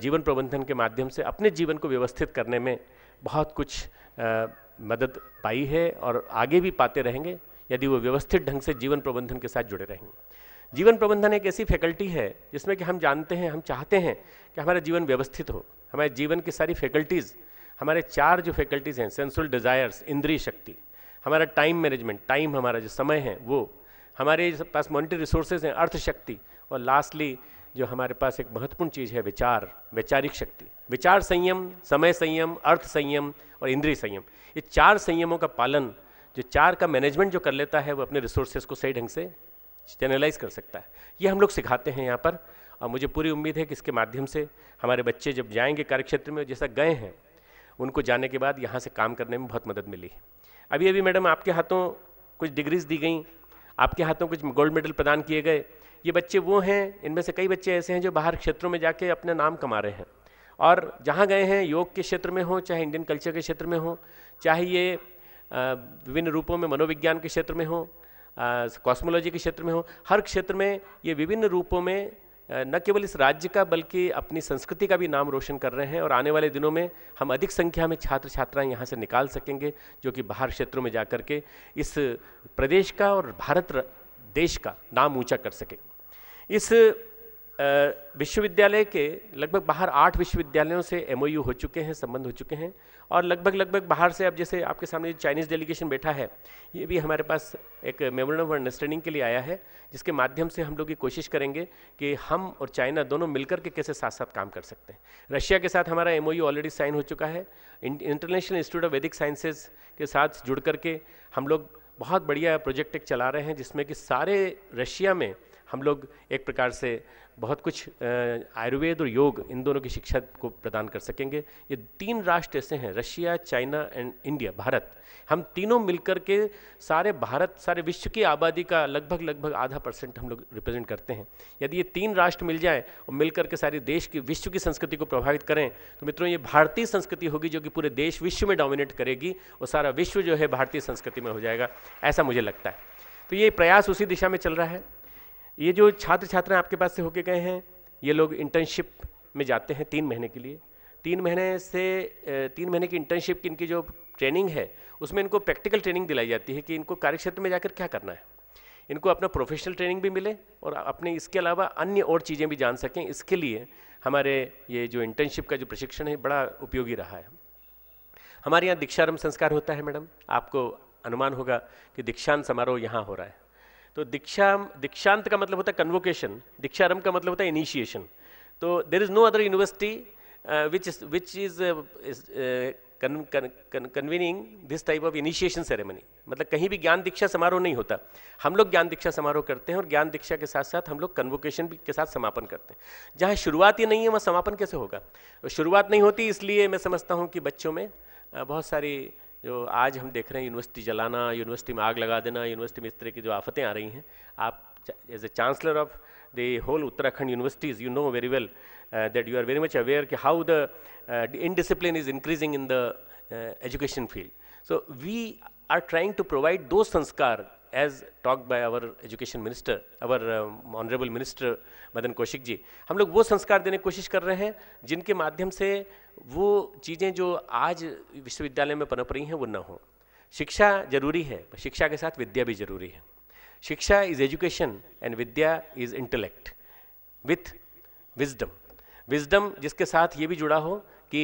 जीवन प्रबंधन के माध्यम से अपने जीवन को व्यवस्थित करने में बहुत कुछ मदद पाई है और आगे भी पाते रहेंगे यदि वो व्यवस्थित ढंग से जीवन प्रबंधन के साथ जुड़े रहेंगे जीवन प्रबंधन एक ऐसी फैकल्टी है जिसमें कि हम जानते हैं हम चाहते हैं कि हमारा जीवन व्यवस्थित हो हमारे जीवन की सारी फैकल्टीज़ हमारे चार जो फैकल्टीज़ हैं सेंसुल डिज़ायर्स इंद्रिय शक्ति हमारा टाइम मैनेजमेंट टाइम हमारा जो समय है वो हमारे पास मॉनिटरी रिसोर्सेज हैं अर्थशक्ति और लास्टली जो हमारे पास एक महत्वपूर्ण चीज़ है विचार वैचारिक शक्ति विचार संयम समय संयम अर्थ संयम और इंद्रिय संयम ये चार संयमों का पालन जो चार का मैनेजमेंट जो कर लेता है वो अपने रिसोर्सेज को सही ढंग से चैनलाइज कर सकता है ये हम लोग सिखाते हैं यहाँ पर और मुझे पूरी उम्मीद है कि इसके माध्यम से हमारे बच्चे जब जाएंगे कार्यक्षेत्र में जैसा गए हैं उनको जाने के बाद यहाँ से काम करने में बहुत मदद मिली अभी अभी मैडम आपके हाथों कुछ डिग्रीज दी गई आपके हाथों कुछ गोल्ड मेडल प्रदान किए गए ये बच्चे वो हैं इनमें से कई बच्चे ऐसे हैं जो बाहर क्षेत्रों में जाके अपने नाम कमा रहे हैं और जहाँ गए हैं योग के क्षेत्र में हो चाहे इंडियन कल्चर के क्षेत्र में हो चाहे ये विभिन्न रूपों में मनोविज्ञान के क्षेत्र में हो कॉस्मोलॉजी के क्षेत्र में हो हर क्षेत्र में ये विभिन्न रूपों में न केवल इस राज्य का बल्कि अपनी संस्कृति का भी नाम रोशन कर रहे हैं और आने वाले दिनों में हम अधिक संख्या में छात्र छात्राएं यहाँ से निकाल सकेंगे जो कि बाहर क्षेत्रों में जा कर के इस प्रदेश का और भारत देश का नाम ऊंचा कर सकें इस विश्वविद्यालय के लगभग बाहर आठ विश्वविद्यालयों से एम हो चुके हैं संबंध हो चुके हैं और लगभग लगभग बाहर से अब जैसे आपके सामने चाइनीज़ डेलीगेशन बैठा है ये भी हमारे पास एक मेमोरेंडम ऑफ अंडरस्टैंडिंग के लिए आया है जिसके माध्यम से हम लोग ये कोशिश करेंगे कि हम और चाइना दोनों मिलकर के कैसे साथ साथ काम कर सकते हैं रशिया के साथ हमारा एम ऑलरेडी साइन हो चुका है international institute of Vedic sciences के साथ जुड़ करके हम लोग बहुत बढ़िया प्रोजेक्ट एक चला रहे हैं जिसमें कि सारे रशिया में हम लोग एक प्रकार से बहुत कुछ आयुर्वेद और योग इन दोनों की शिक्षा को प्रदान कर सकेंगे ये तीन राष्ट्र ऐसे हैं Russia China and India Bharat हम तीनों मिलकर के सारे भारत सारे विश्व की आबादी का लगभग लगभग आधा परसेंट हम लोग रिप्रेजेंट करते हैं यदि ये तीन राष्ट्र मिल जाएं और मिलकर के सारे देश की विश्व की संस्कृति को प्रभावित करें तो मित्रों ये भारतीय संस्कृति होगी जो कि पूरे देश विश्व में डोमिनेट करेगी और सारा विश्व जो है भारतीय संस्कृति में हो जाएगा ऐसा मुझे लगता है तो ये प्रयास उसी दिशा में चल रहा है ये जो छात्र छात्राएं आपके पास से होके गए हैं ये लोग इंटर्नशिप में जाते हैं तीन महीने के लिए तीन महीने से तीन महीने की इंटर्नशिप की इनकी जो ट्रेनिंग है उसमें इनको प्रैक्टिकल ट्रेनिंग दिलाई जाती है कि इनको कार्यक्षेत्र में जाकर क्या करना है इनको अपना प्रोफेशनल ट्रेनिंग भी मिले और अपने इसके अलावा अन्य और चीज़ें भी जान सकें इसके लिए हमारे ये जो इंटर्नशिप का जो प्रशिक्षण है बड़ा उपयोगी रहा है हमारे यहाँ दीक्षारंभ संस्कार होता है मैडम आपको अनुमान होगा कि दीक्षांत समारोह यहाँ हो रहा है तो दीक्षा दीक्षांत का मतलब होता है कन्वोकेशन दीक्षारंभ का मतलब होता है इनिशिएशन तो there is no other university which which is convening this type of initiation ceremony मतलब कहीं भी ज्ञान दीक्षा समारोह नहीं होता हम लोग ज्ञान दीक्षा समारोह करते हैं और ज्ञान दीक्षा के साथ साथ हम लोग कन्वोकेशन भी के साथ समापन करते हैं जहाँ शुरुआत ही नहीं है वहाँ समापन कैसे होगा शुरुआत नहीं होती इसलिए मैं समझता हूँ कि बच्चों में uh, बहुत सारी जो आज हम देख रहे हैं यूनिवर्सिटी जलाना यूनिवर्सिटी में आग लगा देना यूनिवर्सिटी में इस तरह की जो आफतें आ रही हैं आप as a chancellor of the whole Uttarakhand universities you know very well that you are very much aware कि how the indiscipline is increasing in the education field so we are trying to provide दो sanskar as talk by our education minister our honourable minister Madan Kaushik ji हम लोग वो संस्कार देने की कोशिश कर रहे हैं जिनके माध्यम से वो चीज़ें जो आज विश्वविद्यालय में पनप रही हैं वो न हो शिक्षा जरूरी है शिक्षा के साथ विद्या भी जरूरी है shiksha is education and vidya is intellect with wisdom wisdom जिसके साथ ये भी जुड़ा हो कि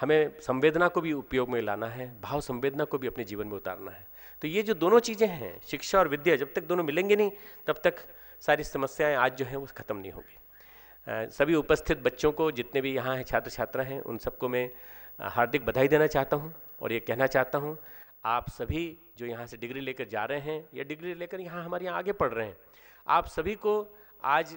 हमें संवेदना को भी उपयोग में लाना है भाव संवेदना को भी अपने जीवन में उतारना है तो ये जो दोनों चीज़ें हैं शिक्षा और विद्या जब तक दोनों मिलेंगे नहीं तब तक सारी समस्याएं आज जो है वो ख़त्म नहीं होगी सभी उपस्थित बच्चों को जितने भी यहाँ हैं छात्र छात्रा हैं उन सबको मैं हार्दिक बधाई देना चाहता हूँ और ये कहना चाहता हूँ आप सभी जो यहाँ से डिग्री लेकर जा रहे हैं या डिग्री लेकर यहाँ हमारे यहाँ आगे पढ़ रहे हैं आप सभी को आज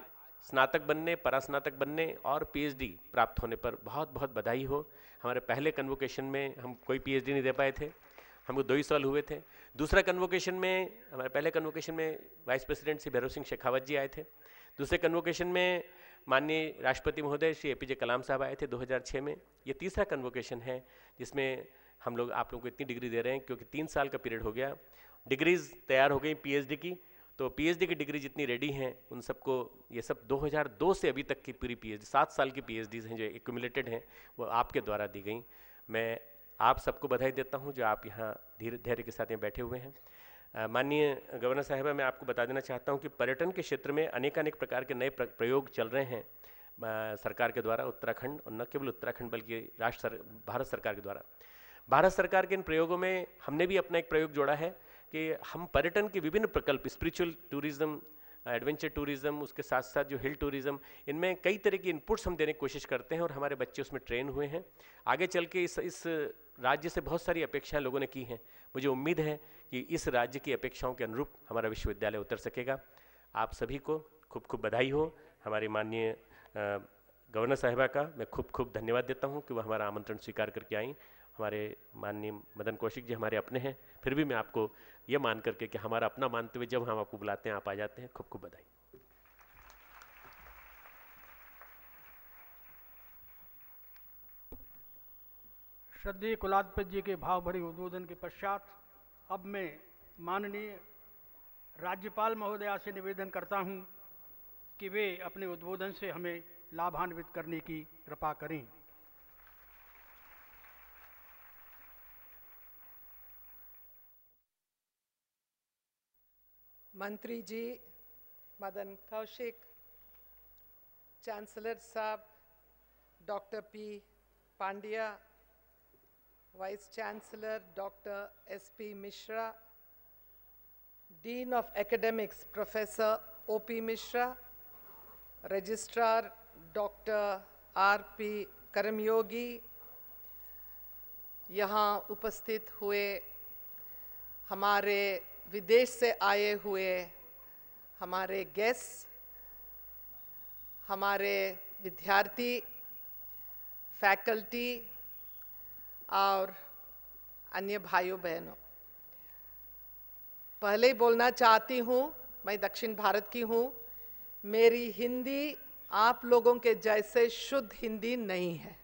स्नातक बनने परास्नातक बनने और पीएचडी प्राप्त होने पर बहुत बहुत बधाई हो हमारे पहले कन्वोकेशन में हम कोई पीएचडी नहीं दे पाए थे हमको दो ही साल हुए थे दूसरा कन्वोकेशन में हमारे पहले कन्वोकेशन में वाइस प्रेसिडेंट श्री भैरव सिंह शेखावत जी आए थे दूसरे कन्वोकेशन में माननीय राष्ट्रपति महोदय श्री ए पी जे कलाम साहब आए थे 2006 में ये तीसरा कन्वोकेशन है जिसमें हम लोग आप लोग को इतनी डिग्री दे रहे हैं क्योंकि तीन साल का पीरियड हो गया डिग्रीज तैयार हो गई पी की तो पी की डिग्री जितनी रेडी हैं उन सबको ये सब 2002 से अभी तक की पूरी पी सात साल की पी हैं जो एक्यूमुलेटेड हैं वो आपके द्वारा दी गई मैं आप सबको बधाई देता हूँ जो आप यहाँ धीरे धैर्य के साथ यहाँ बैठे हुए हैं माननीय गवर्नर साहिबा मैं आपको बता देना चाहता हूँ कि पर्यटन के क्षेत्र में अनेकानेक प्रकार के नए प्रयोग चल रहे हैं सरकार के द्वारा उत्तराखंड और न केवल उत्तराखंड बल्कि राष्ट्र सर, भारत सरकार के द्वारा भारत सरकार के इन प्रयोगों में हमने भी अपना एक प्रयोग जोड़ा है कि हम पर्यटन के विभिन्न प्रकल्प स्पिरिचुअल टूरिज्म एडवेंचर टूरिज़्म उसके साथ साथ जो हिल टूरिज़्म इनमें कई तरह की इनपुट्स हम देने की कोशिश करते हैं और हमारे बच्चे उसमें ट्रेन हुए हैं आगे चल के इस इस राज्य से बहुत सारी अपेक्षाएं लोगों ने की हैं मुझे उम्मीद है कि इस राज्य की अपेक्षाओं के अनुरूप हमारा विश्वविद्यालय उतर सकेगा आप सभी को खूब खूब बधाई हो हमारे माननीय गवर्नर साहिबा का मैं खूब खूब धन्यवाद देता हूँ कि वह हमारा आमंत्रण स्वीकार करके आई हमारे माननीय मदन कौशिक जी हमारे अपने हैं फिर भी मैं आपको ये मान करके कि हमारा अपना मानते हुए जब हम आपको बुलाते हैं आप आ जाते हैं खूब खूब बधाई श्रद्धेय कुलाधिपति जी के भाव भरे उद्बोधन के पश्चात अब मैं माननीय राज्यपाल महोदया से निवेदन करता हूं कि वे अपने उद्बोधन से हमें लाभान्वित करने की कृपा करें मंत्री जी मदन कौशिक चांसलर साहब doctor P Pandya vice chancellor doctor S P Mishra dean of academics professor O P Mishra registrar doctor R P Karmayogi यहाँ उपस्थित हुए हमारे विदेश से आए हुए हमारे गेस्ट हमारे विद्यार्थी फैकल्टी और अन्य भाइयों बहनों पहले ही बोलना चाहती हूँ मैं दक्षिण भारत की हूँ मेरी हिंदी आप लोगों के जैसे शुद्ध हिंदी नहीं है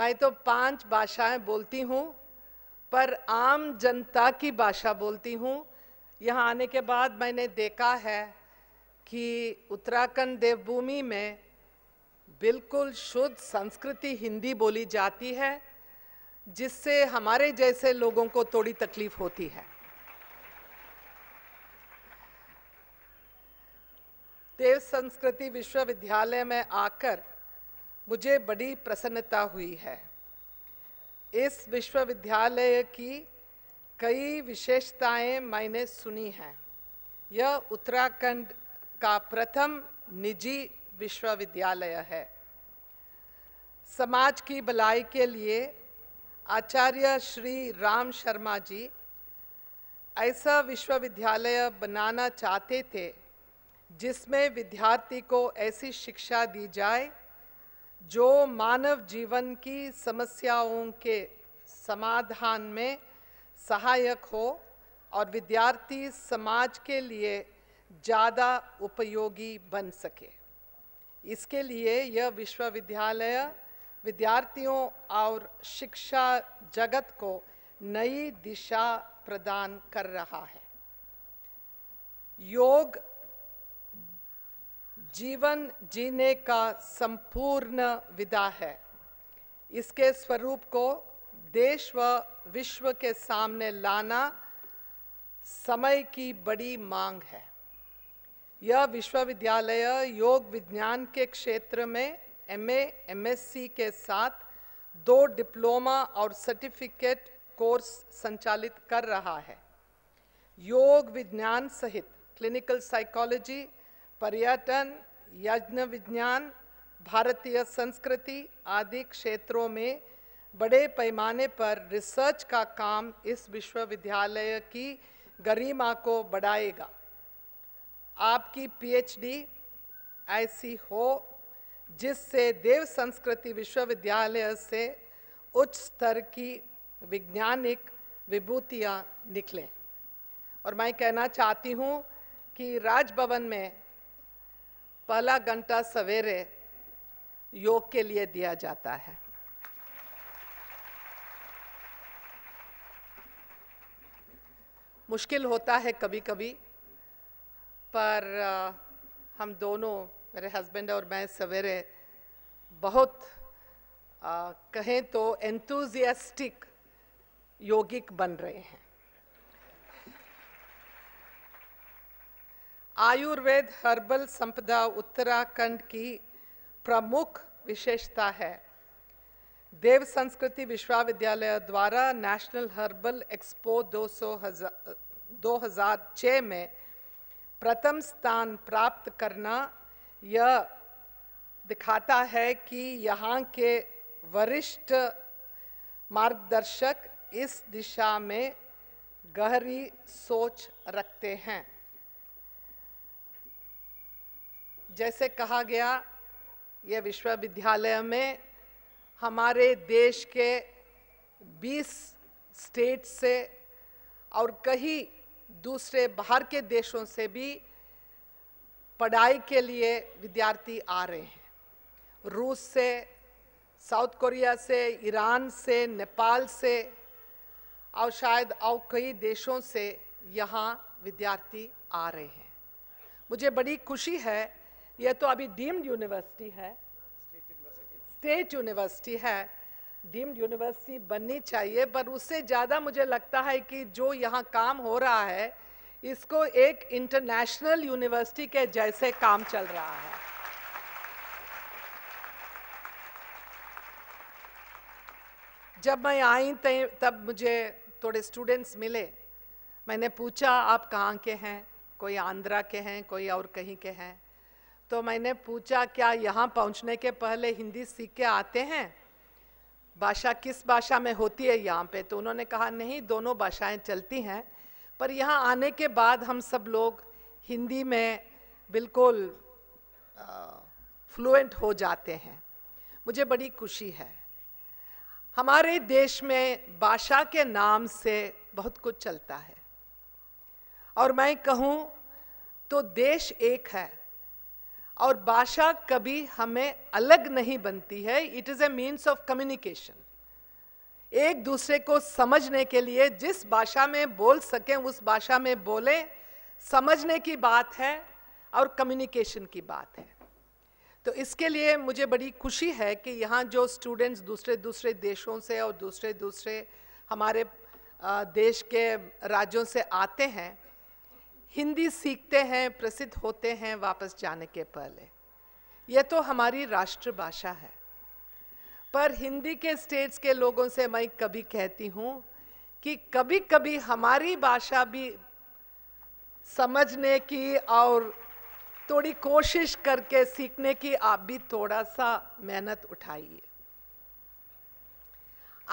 मैं तो पांच भाषाएं बोलती हूँ पर आम जनता की भाषा बोलती हूँ यहाँ आने के बाद मैंने देखा है कि उत्तराखंड देवभूमि में बिल्कुल शुद्ध संस्कृति हिंदी बोली जाती है जिससे हमारे जैसे लोगों को थोड़ी तकलीफ होती है देव संस्कृति विश्वविद्यालय में आकर मुझे बड़ी प्रसन्नता हुई है इस विश्वविद्यालय की कई विशेषताएं मैंने सुनी हैं यह उत्तराखंड का प्रथम निजी विश्वविद्यालय है समाज की भलाई के लिए आचार्य श्री राम शर्मा जी ऐसा विश्वविद्यालय बनाना चाहते थे जिसमें विद्यार्थी को ऐसी शिक्षा दी जाए जो मानव जीवन की समस्याओं के समाधान में सहायक हो और विद्यार्थी समाज के लिए ज़्यादा उपयोगी बन सके इसके लिए यह विश्वविद्यालय विद्यार्थियों और शिक्षा जगत को नई दिशा प्रदान कर रहा है योग जीवन जीने का संपूर्ण विदा है इसके स्वरूप को देश व विश्व के सामने लाना समय की बड़ी मांग है यह विश्वविद्यालय योग विज्ञान के क्षेत्र में एमए, एमएससी के साथ दो डिप्लोमा और सर्टिफिकेट कोर्स संचालित कर रहा है योग विज्ञान सहित क्लिनिकल साइकोलॉजी पर्यटन यज्ञ विज्ञान भारतीय संस्कृति आदि क्षेत्रों में बड़े पैमाने पर रिसर्च का काम इस विश्वविद्यालय की गरिमा को बढ़ाएगा आपकी पीएचडी ऐसी हो जिससे देव संस्कृति विश्वविद्यालय से उच्च स्तर की वैज्ञानिक विभूतियाँ निकलें और मैं कहना चाहती हूँ कि राजभवन में पहला घंटा सवेरे योग के लिए दिया जाता है मुश्किल होता है कभी कभी पर हम दोनों मेरे हस्बैंड और मैं सवेरे बहुत आ, कहें तो एंथुजियास्टिक योगिक बन रहे हैं आयुर्वेद हर्बल संपदा उत्तराखंड की प्रमुख विशेषता है देव संस्कृति विश्वविद्यालय द्वारा नेशनल हर्बल एक्सपो दो हजार, 2006 में प्रथम स्थान प्राप्त करना यह दिखाता है कि यहाँ के वरिष्ठ मार्गदर्शक इस दिशा में गहरी सोच रखते हैं जैसे कहा गया ये विश्वविद्यालय में हमारे देश के 20 स्टेट से और कहीं दूसरे बाहर के देशों से भी पढ़ाई के लिए विद्यार्थी आ रहे हैं रूस से साउथ कोरिया से ईरान से नेपाल से और शायद और कई देशों से यहाँ विद्यार्थी आ रहे हैं मुझे बड़ी खुशी है ये तो अभी डीम्ड यूनिवर्सिटी है स्टेट यूनिवर्सिटी है डीम्ड यूनिवर्सिटी बननी चाहिए पर उससे ज़्यादा मुझे लगता है कि जो यहाँ काम हो रहा है इसको एक इंटरनेशनल यूनिवर्सिटी के जैसे काम चल रहा है जब मैं आई तब मुझे थोड़े स्टूडेंट्स मिले मैंने पूछा आप कहाँ के हैं कोई आंध्रा के हैं कोई और कहीं के हैं तो मैंने पूछा क्या यहाँ पहुँचने के पहले हिंदी सीख के आते हैं भाषा किस भाषा में होती है यहाँ पे तो उन्होंने कहा नहीं दोनों भाषाएं चलती हैं पर यहाँ आने के बाद हम सब लोग हिंदी में बिल्कुल फ्लुएंट हो जाते हैं मुझे बड़ी खुशी है हमारे देश में भाषा के नाम से बहुत कुछ चलता है और मैं कहूँ तो देश एक है और भाषा कभी हमें अलग नहीं बनती है it is a means of communication एक दूसरे को समझने के लिए जिस भाषा में बोल सकें उस भाषा में बोलें समझने की बात है और कम्युनिकेशन की बात है तो इसके लिए मुझे बड़ी खुशी है कि यहाँ जो स्टूडेंट्स दूसरे दूसरे देशों से और दूसरे दूसरे हमारे देश के राज्यों से आते हैं हिंदी सीखते हैं प्रसिद्ध होते हैं वापस जाने के पहले यह तो हमारी राष्ट्रभाषा है पर हिंदी के स्टेट्स के लोगों से मैं कभी कहती हूँ कि कभी कभी हमारी भाषा भी समझने की और थोड़ी कोशिश करके सीखने की आप भी थोड़ा सा मेहनत उठाइए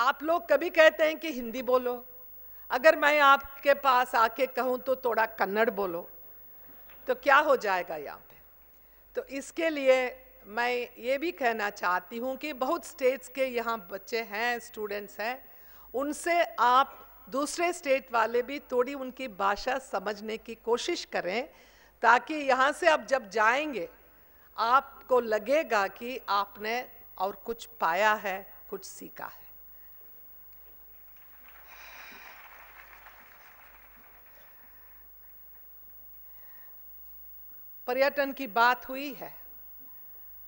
आप लोग कभी कहते हैं कि हिंदी बोलो अगर मैं आपके पास आके कहूँ तो थोड़ा कन्नड़ बोलो तो क्या हो जाएगा यहाँ पे तो इसके लिए मैं ये भी कहना चाहती हूँ कि बहुत स्टेट्स के यहाँ बच्चे हैं स्टूडेंट्स हैं उनसे आप दूसरे स्टेट वाले भी थोड़ी उनकी भाषा समझने की कोशिश करें ताकि यहाँ से आप जब जाएंगे आपको लगेगा कि आपने और कुछ पाया है कुछ सीखा है पर्यटन की बात हुई है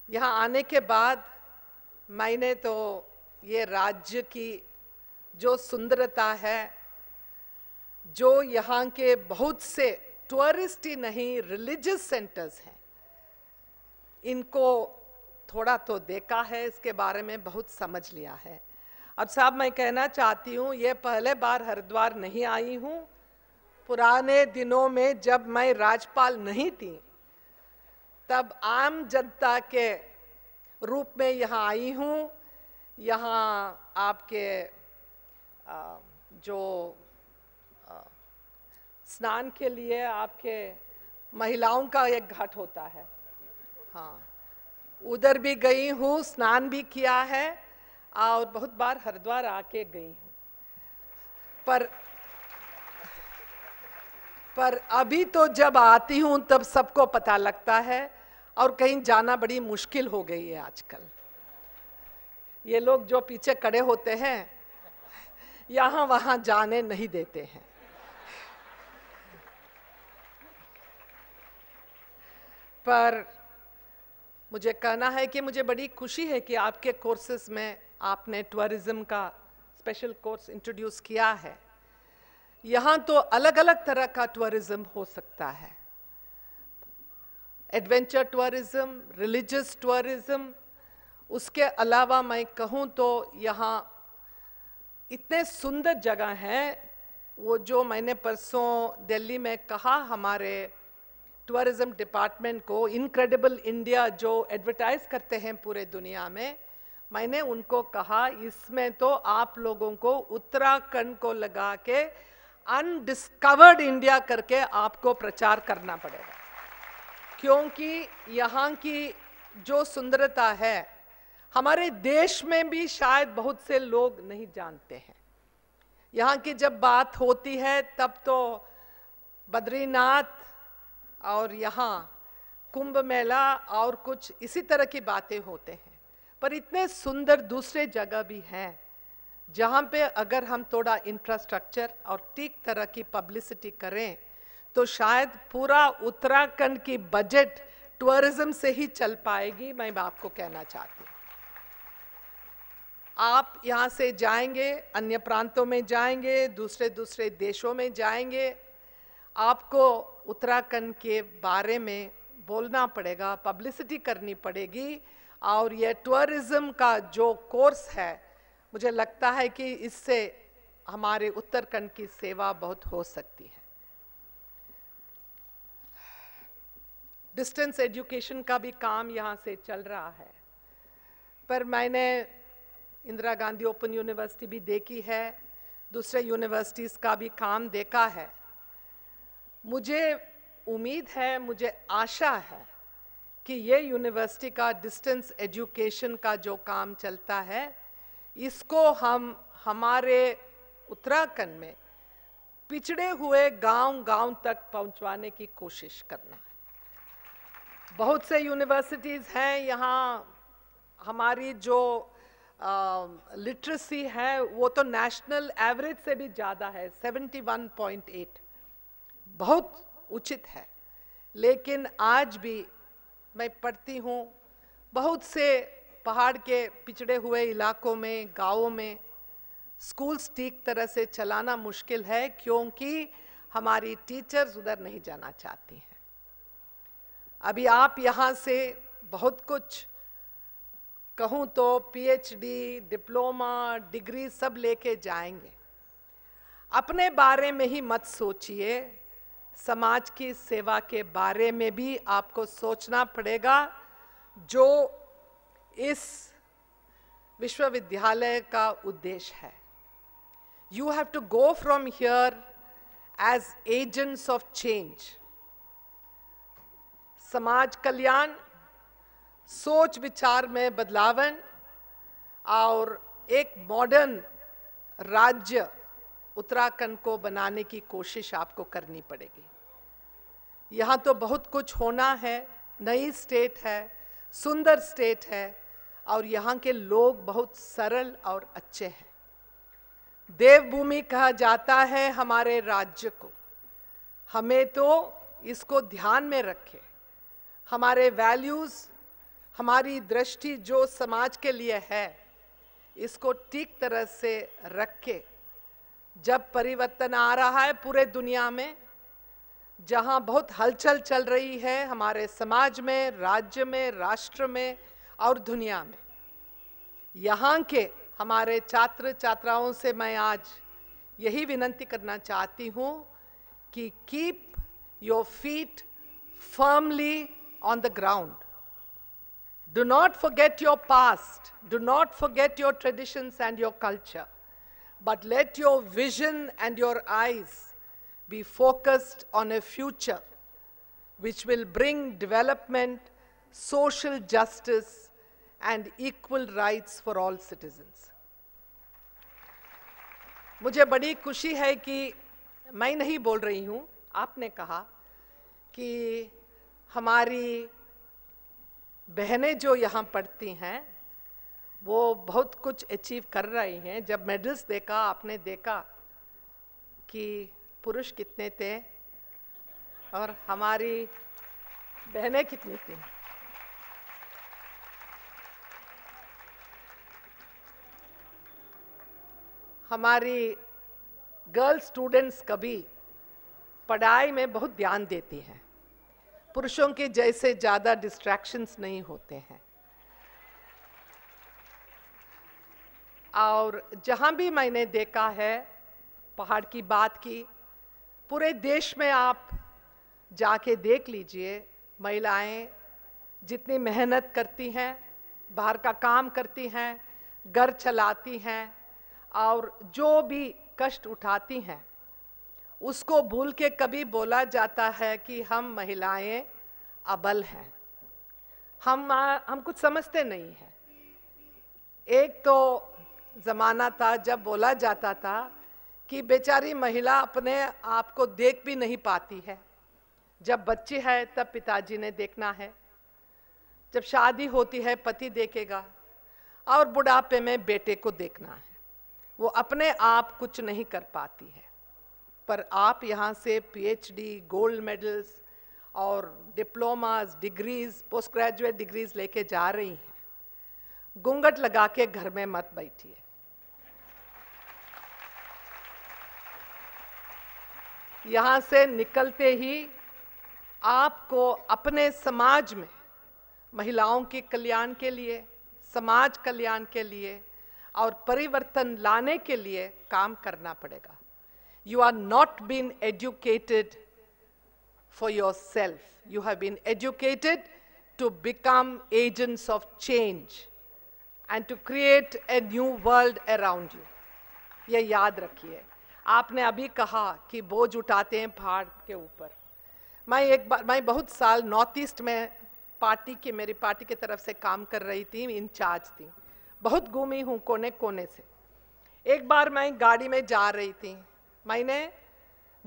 यहाँ आने के बाद मैंने तो ये राज्य की जो सुंदरता है जो यहाँ के बहुत से टूरिस्ट ही नहीं रिलीजियस सेंटर्स हैं इनको थोड़ा तो देखा है इसके बारे में बहुत समझ लिया है अब साहब मैं कहना चाहती हूँ ये पहले बार हरिद्वार नहीं आई हूँ पुराने दिनों में जब मैं राजपाल नहीं थी तब आम जनता के रूप में यहाँ आई हूँ यहाँ आपके जो स्नान के लिए आपके महिलाओं का एक घाट होता है हाँ उधर भी गई हूँ स्नान भी किया है और बहुत बार हरिद्वार आके गई हूँ पर पर अभी तो जब आती हूँ तब सबको पता लगता है और कहीं जाना बड़ी मुश्किल हो गई है आजकल ये लोग जो पीछे कड़े होते हैं यहां वहां जाने नहीं देते हैं पर मुझे कहना है कि मुझे बड़ी खुशी है कि आपके कोर्सेज में आपने टूरिज्म का स्पेशल कोर्स इंट्रोड्यूस किया है यहाँ तो अलग अलग तरह का टूरिज्म हो सकता है एडवेंचर टूरिज़म रिलीजियस टूरिज़्म उसके अलावा मैं कहूँ तो यहाँ इतने सुंदर जगह हैं वो जो मैंने परसों दिल्ली में कहा हमारे टूरिज़म डिपार्टमेंट को इनक्रेडिबल इंडिया जो एडवर्टाइज करते हैं पूरे दुनिया में मैंने उनको कहा इसमें तो आप लोगों को उत्तराखंड को लगा के अनडिस्कवर्ड इंडिया करके आपको प्रचार करना पड़ेगा क्योंकि यहाँ की जो सुंदरता है हमारे देश में भी शायद बहुत से लोग नहीं जानते हैं यहाँ की जब बात होती है तब तो बद्रीनाथ और यहाँ कुंभ मेला और कुछ इसी तरह की बातें होते हैं पर इतने सुंदर दूसरे जगह भी हैं जहाँ पे अगर हम थोड़ा इंफ्रास्ट्रक्चर और ठीक तरह की पब्लिसिटी करें तो शायद पूरा उत्तराखंड की बजट टूरिज्म से ही चल पाएगी मैं आपको कहना चाहती हूँ आप यहाँ से जाएंगे अन्य प्रांतों में जाएंगे दूसरे दूसरे देशों में जाएंगे आपको उत्तराखंड के बारे में बोलना पड़ेगा पब्लिसिटी करनी पड़ेगी और यह टूरिज़्म का जो कोर्स है मुझे लगता है कि इससे हमारे उत्तराखंड की सेवा बहुत हो सकती है डिस्टेंस एजुकेशन का भी काम यहाँ से चल रहा है पर मैंने इंदिरा गांधी ओपन यूनिवर्सिटी भी देखी है दूसरे यूनिवर्सिटीज़ का भी काम देखा है मुझे उम्मीद है मुझे आशा है कि ये यूनिवर्सिटी का डिस्टेंस एजुकेशन का जो काम चलता है इसको हम हमारे उत्तराखंड में पिछड़े हुए गांव-गांव तक पहुंचवाने की कोशिश करना बहुत से यूनिवर्सिटीज़ हैं यहाँ हमारी जो लिटरेसी uh, है वो तो नेशनल एवरेज से भी ज़्यादा है 71.8 बहुत उचित है लेकिन आज भी मैं पढ़ती हूँ बहुत से पहाड़ के पिछड़े हुए इलाकों में गांवों में स्कूल्स ठीक तरह से चलाना मुश्किल है क्योंकि हमारी टीचर्स उधर नहीं जाना चाहती हैं अभी आप यहाँ से बहुत कुछ कहूँ तो पीएचडी, डिप्लोमा डिग्री सब लेके जाएंगे अपने बारे में ही मत सोचिए समाज की सेवा के बारे में भी आपको सोचना पड़ेगा जो इस विश्वविद्यालय का उद्देश्य है you have to go from here as agents of change समाज कल्याण सोच विचार में बदलावन और एक मॉडर्न राज्य उत्तराखंड को बनाने की कोशिश आपको करनी पड़ेगी यहाँ तो बहुत कुछ होना है नई स्टेट है सुंदर स्टेट है और यहाँ के लोग बहुत सरल और अच्छे हैं देवभूमि कहा जाता है हमारे राज्य को हमें तो इसको ध्यान में रखें हमारे वैल्यूज़ हमारी दृष्टि जो समाज के लिए है इसको ठीक तरह से रख के जब परिवर्तन आ रहा है पूरे दुनिया में जहाँ बहुत हलचल चल रही है हमारे समाज में राज्य में राष्ट्र में और दुनिया में यहाँ के हमारे छात्र छात्राओं से मैं आज यही विनंती करना चाहती हूँ कि keep your feet firmly on the ground. Do not forget your past. Do not forget your traditions and your culture. But let your vision and your eyes be focused on a future which will bring development, social justice, and equal rights for all citizens. मुझे बड़ी खुशी है कि मैं नहीं बोल रही हूँ आपने कहा कि हमारी बहनें जो यहाँ पढ़ती हैं वो बहुत कुछ अचीव कर रही हैं जब मेडल्स देखा आपने देखा कि पुरुष कितने थे और हमारी बहनें कितनी थी हमारी गर्ल स्टूडेंट्स कभी पढ़ाई में बहुत ध्यान देती हैं पुरुषों के जैसे ज़्यादा डिस्ट्रैक्शंस नहीं होते हैं और जहां भी मैंने देखा है पहाड़ की बात की पूरे देश में आप जाके देख लीजिए महिलाएं जितनी मेहनत करती हैं बाहर का काम करती हैं घर चलाती हैं और जो भी कष्ट उठाती हैं उसको भूल के कभी बोला जाता है कि हम महिलाएं अबल हैं हम हम कुछ समझते नहीं हैं एक तो ज़माना था जब बोला जाता था कि बेचारी महिला अपने आप को देख भी नहीं पाती है जब बच्ची है तब पिताजी ने देखना है जब शादी होती है पति देखेगा और बुढ़ापे में बेटे को देखना है वो अपने आप कुछ नहीं कर पाती है पर आप यहाँ से पीएचडी, गोल्ड मेडल्स और diplomas degrees post graduate degrees लेके जा रही हैं घूंघट लगा के घर में मत बैठिए यहाँ से निकलते ही आपको अपने समाज में महिलाओं के कल्याण के लिए समाज कल्याण के लिए और परिवर्तन लाने के लिए काम करना पड़ेगा You are not been educated for yourself. You have been educated to become agents of change and to create a new world around you. ये याद रखिए आपने अभी कहा कि बोझ उठाते हैं पहाड़ के ऊपर मैं एक बार मैं बहुत साल नॉर्थ ईस्ट में पार्टी की मेरी पार्टी की तरफ से काम कर रही थी इंचार्ज थी बहुत घूमी हूँ कोने कोने से एक बार मैं गाड़ी में जा रही थी मैंने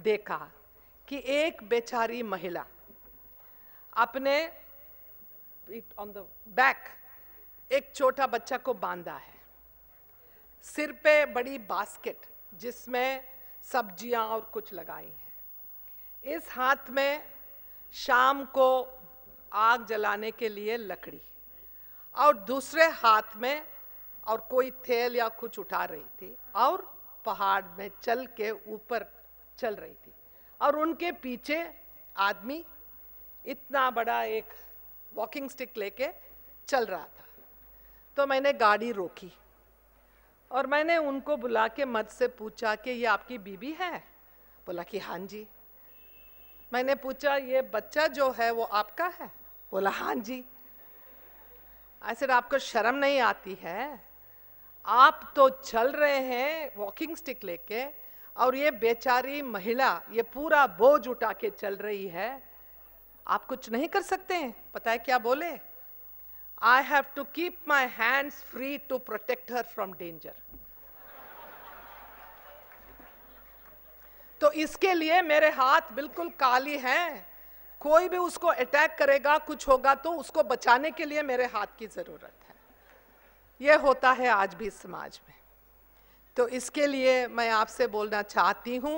देखा कि एक बेचारी महिला अपने ऑन द बैक एक छोटा बच्चा को बांधा है सिर पे बड़ी बास्केट जिसमें सब्जियां और कुछ लगाई हैं इस हाथ में शाम को आग जलाने के लिए लकड़ी और दूसरे हाथ में और कोई थैल या कुछ उठा रही थी और पहाड़ में चल के ऊपर चल रही थी और उनके पीछे आदमी इतना बड़ा एक वॉकिंग स्टिक लेके चल रहा था तो मैंने गाड़ी रोकी और मैंने उनको बुला के मत से पूछा कि ये आपकी बीबी है बोला कि हाँ जी मैंने पूछा ये बच्चा जो है वो आपका है बोला हाँ जी ऐसे आपको शर्म नहीं आती है आप तो चल रहे हैं वॉकिंग स्टिक लेके और ये बेचारी महिला ये पूरा बोझ उठा के चल रही है आप कुछ नहीं कर सकते हैं पता है क्या बोले I have to keep my hands free to protect her from danger तो इसके लिए मेरे हाथ बिल्कुल काली हैं कोई भी उसको अटैक करेगा कुछ होगा तो उसको बचाने के लिए मेरे हाथ की जरूरत है ये होता है आज भी समाज में तो इसके लिए मैं आपसे बोलना चाहती हूँ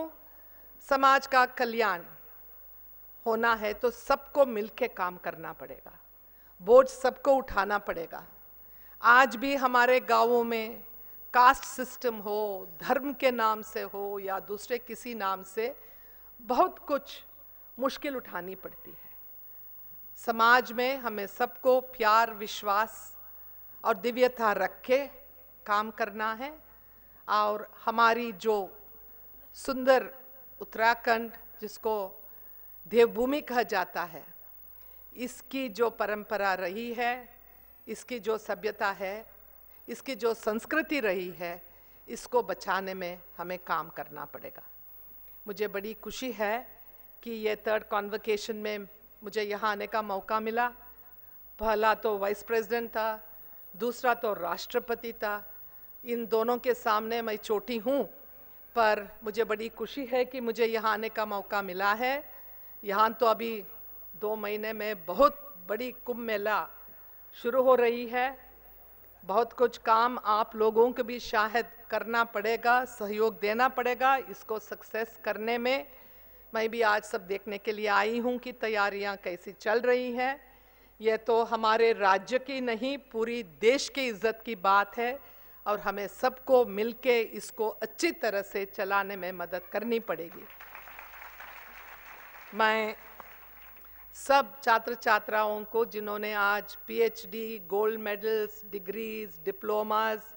समाज का कल्याण होना है तो सबको मिलके काम करना पड़ेगा बोझ सबको उठाना पड़ेगा आज भी हमारे गांवों में कास्ट सिस्टम हो धर्म के नाम से हो या दूसरे किसी नाम से बहुत कुछ मुश्किल उठानी पड़ती है समाज में हमें सबको प्यार विश्वास और दिव्यता रख के काम करना है और हमारी जो सुंदर उत्तराखंड जिसको देवभूमि कहा जाता है इसकी जो परंपरा रही है इसकी जो सभ्यता है इसकी जो संस्कृति रही है इसको बचाने में हमें काम करना पड़ेगा मुझे बड़ी खुशी है कि ये थर्ड कॉन्वकेशन में मुझे यहाँ आने का मौका मिला पहला तो वाइस प्रेसिडेंट था दूसरा तो राष्ट्रपति था इन दोनों के सामने मैं छोटी हूँ पर मुझे बड़ी खुशी है कि मुझे यहाँ आने का मौका मिला है यहाँ तो अभी दो महीने में बहुत बड़ी कुंभ मेला शुरू हो रही है बहुत कुछ काम आप लोगों को भी शायद करना पड़ेगा सहयोग देना पड़ेगा इसको सक्सेस करने में मैं भी आज सब देखने के लिए आई हूँ कि तैयारियाँ कैसी चल रही हैं यह तो हमारे राज्य की नहीं पूरी देश की इज्जत की बात है और हमें सबको मिलके इसको अच्छी तरह से चलाने में मदद करनी पड़ेगी मैं सब छात्र छात्राओं को जिन्होंने आज PhD gold medals degrees diplomas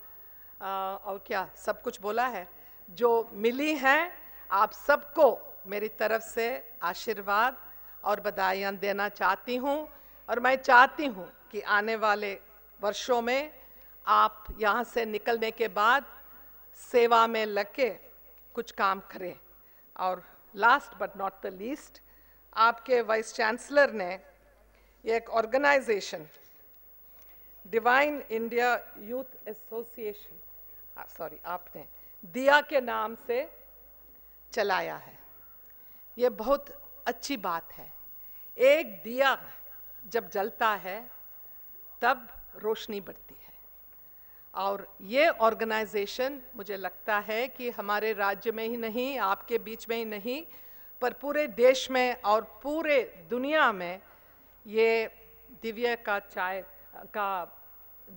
और क्या सब कुछ बोला है जो मिली हैं आप सबको मेरी तरफ से आशीर्वाद और बधाइयाँ देना चाहती हूँ और मैं चाहती हूँ कि आने वाले वर्षों में आप यहाँ से निकलने के बाद सेवा में लग के कुछ काम करें और last but not the least आपके वाइस चांसलर ने एक organisation divine India youth association sorry आपने दिया के नाम से चलाया है ये बहुत अच्छी बात है एक दिया जब जलता है तब रोशनी बढ़ती है और ये ऑर्गेनाइजेशन मुझे लगता है कि हमारे राज्य में ही नहीं आपके बीच में ही नहीं पर पूरे देश में और पूरे दुनिया में ये दिव्य का चाय का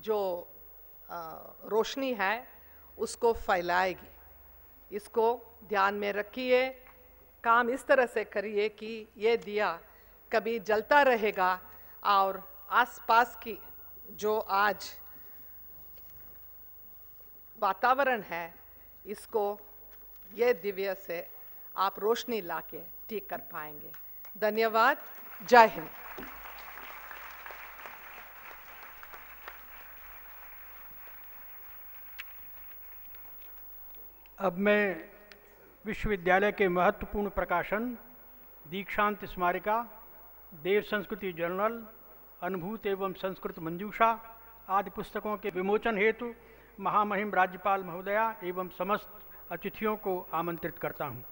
जो रोशनी है उसको फैलाएगी इसको ध्यान में रखिए काम इस तरह से करिए कि ये दिया कभी जलता रहेगा और आसपास की जो आज वातावरण है इसको ये दिव्य से आप रोशनी लाके ठीक कर पाएंगे धन्यवाद जय हिंद अब मैं विश्वविद्यालय के महत्वपूर्ण प्रकाशन दीक्षांत स्मारिका देव संस्कृति जर्नल अनुभूत एवं संस्कृत मंजूषा आदि पुस्तकों के विमोचन हेतु महामहिम राज्यपाल महोदया एवं समस्त अतिथियों को आमंत्रित करता हूँ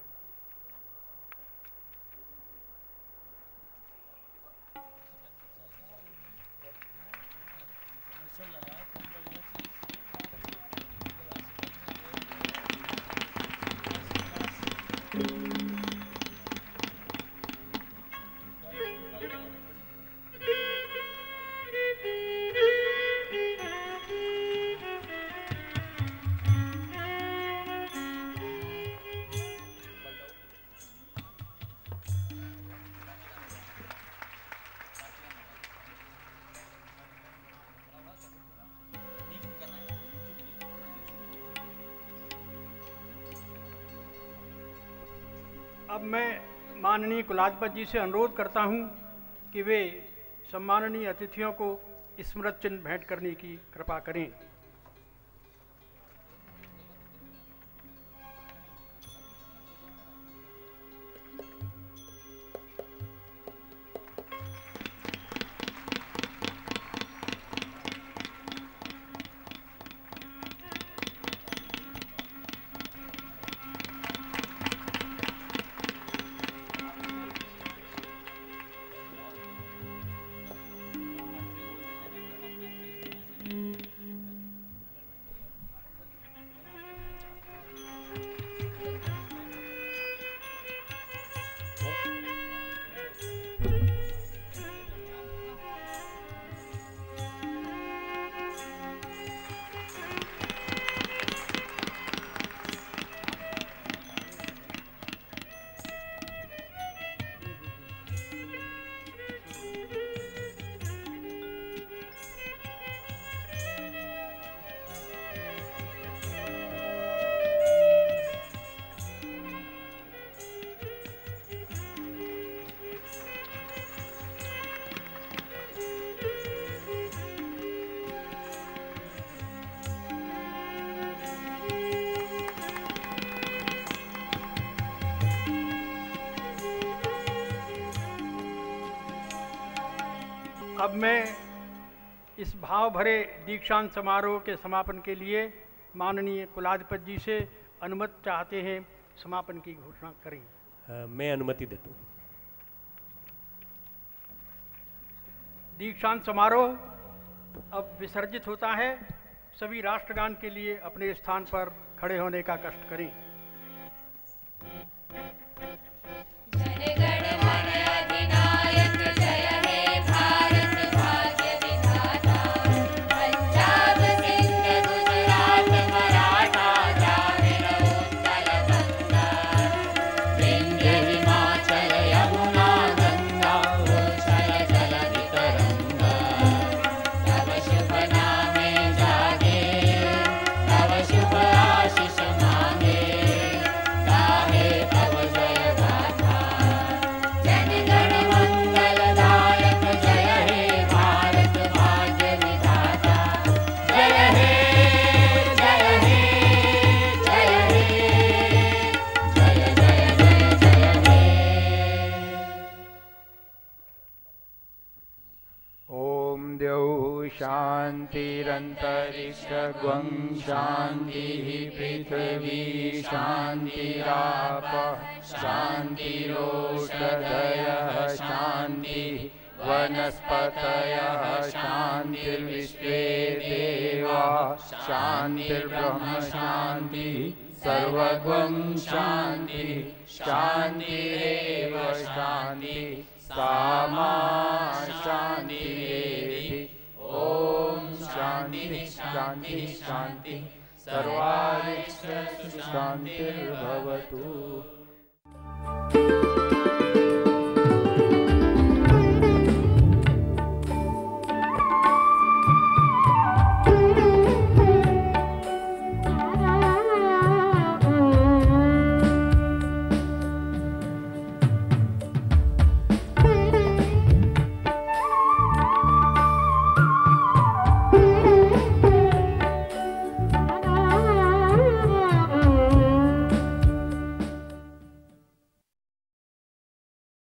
कुलाजपत जी से अनुरोध करता हूं कि वे सम्माननीय अतिथियों को स्मृत चिन्ह भेंट करने की कृपा करें अब मैं इस भाव भरे दीक्षांत समारोह के समापन के लिए माननीय कुलाधिपति जी से अनुमति चाहते हैं समापन की घोषणा करें आ, मैं अनुमति देता हूँ दीक्षांत समारोह अब विसर्जित होता है सभी राष्ट्रगान के लिए अपने स्थान पर खड़े होने का कष्ट करें अंतरिक्ष शांति अन्तरिक्षग्वं शान्तिः पृथिवी शान्तिरापः शान्तिरोषधयः शान्तिः वनस्पतयः शान्तिर्विश्वे देवा शान्तिर्ब्रह्म शांति सर्व शांति शांति शांति सामा शान्तिरेव शांति शांति शांति सर्वारिष्ट सुशान्तिर्भवतु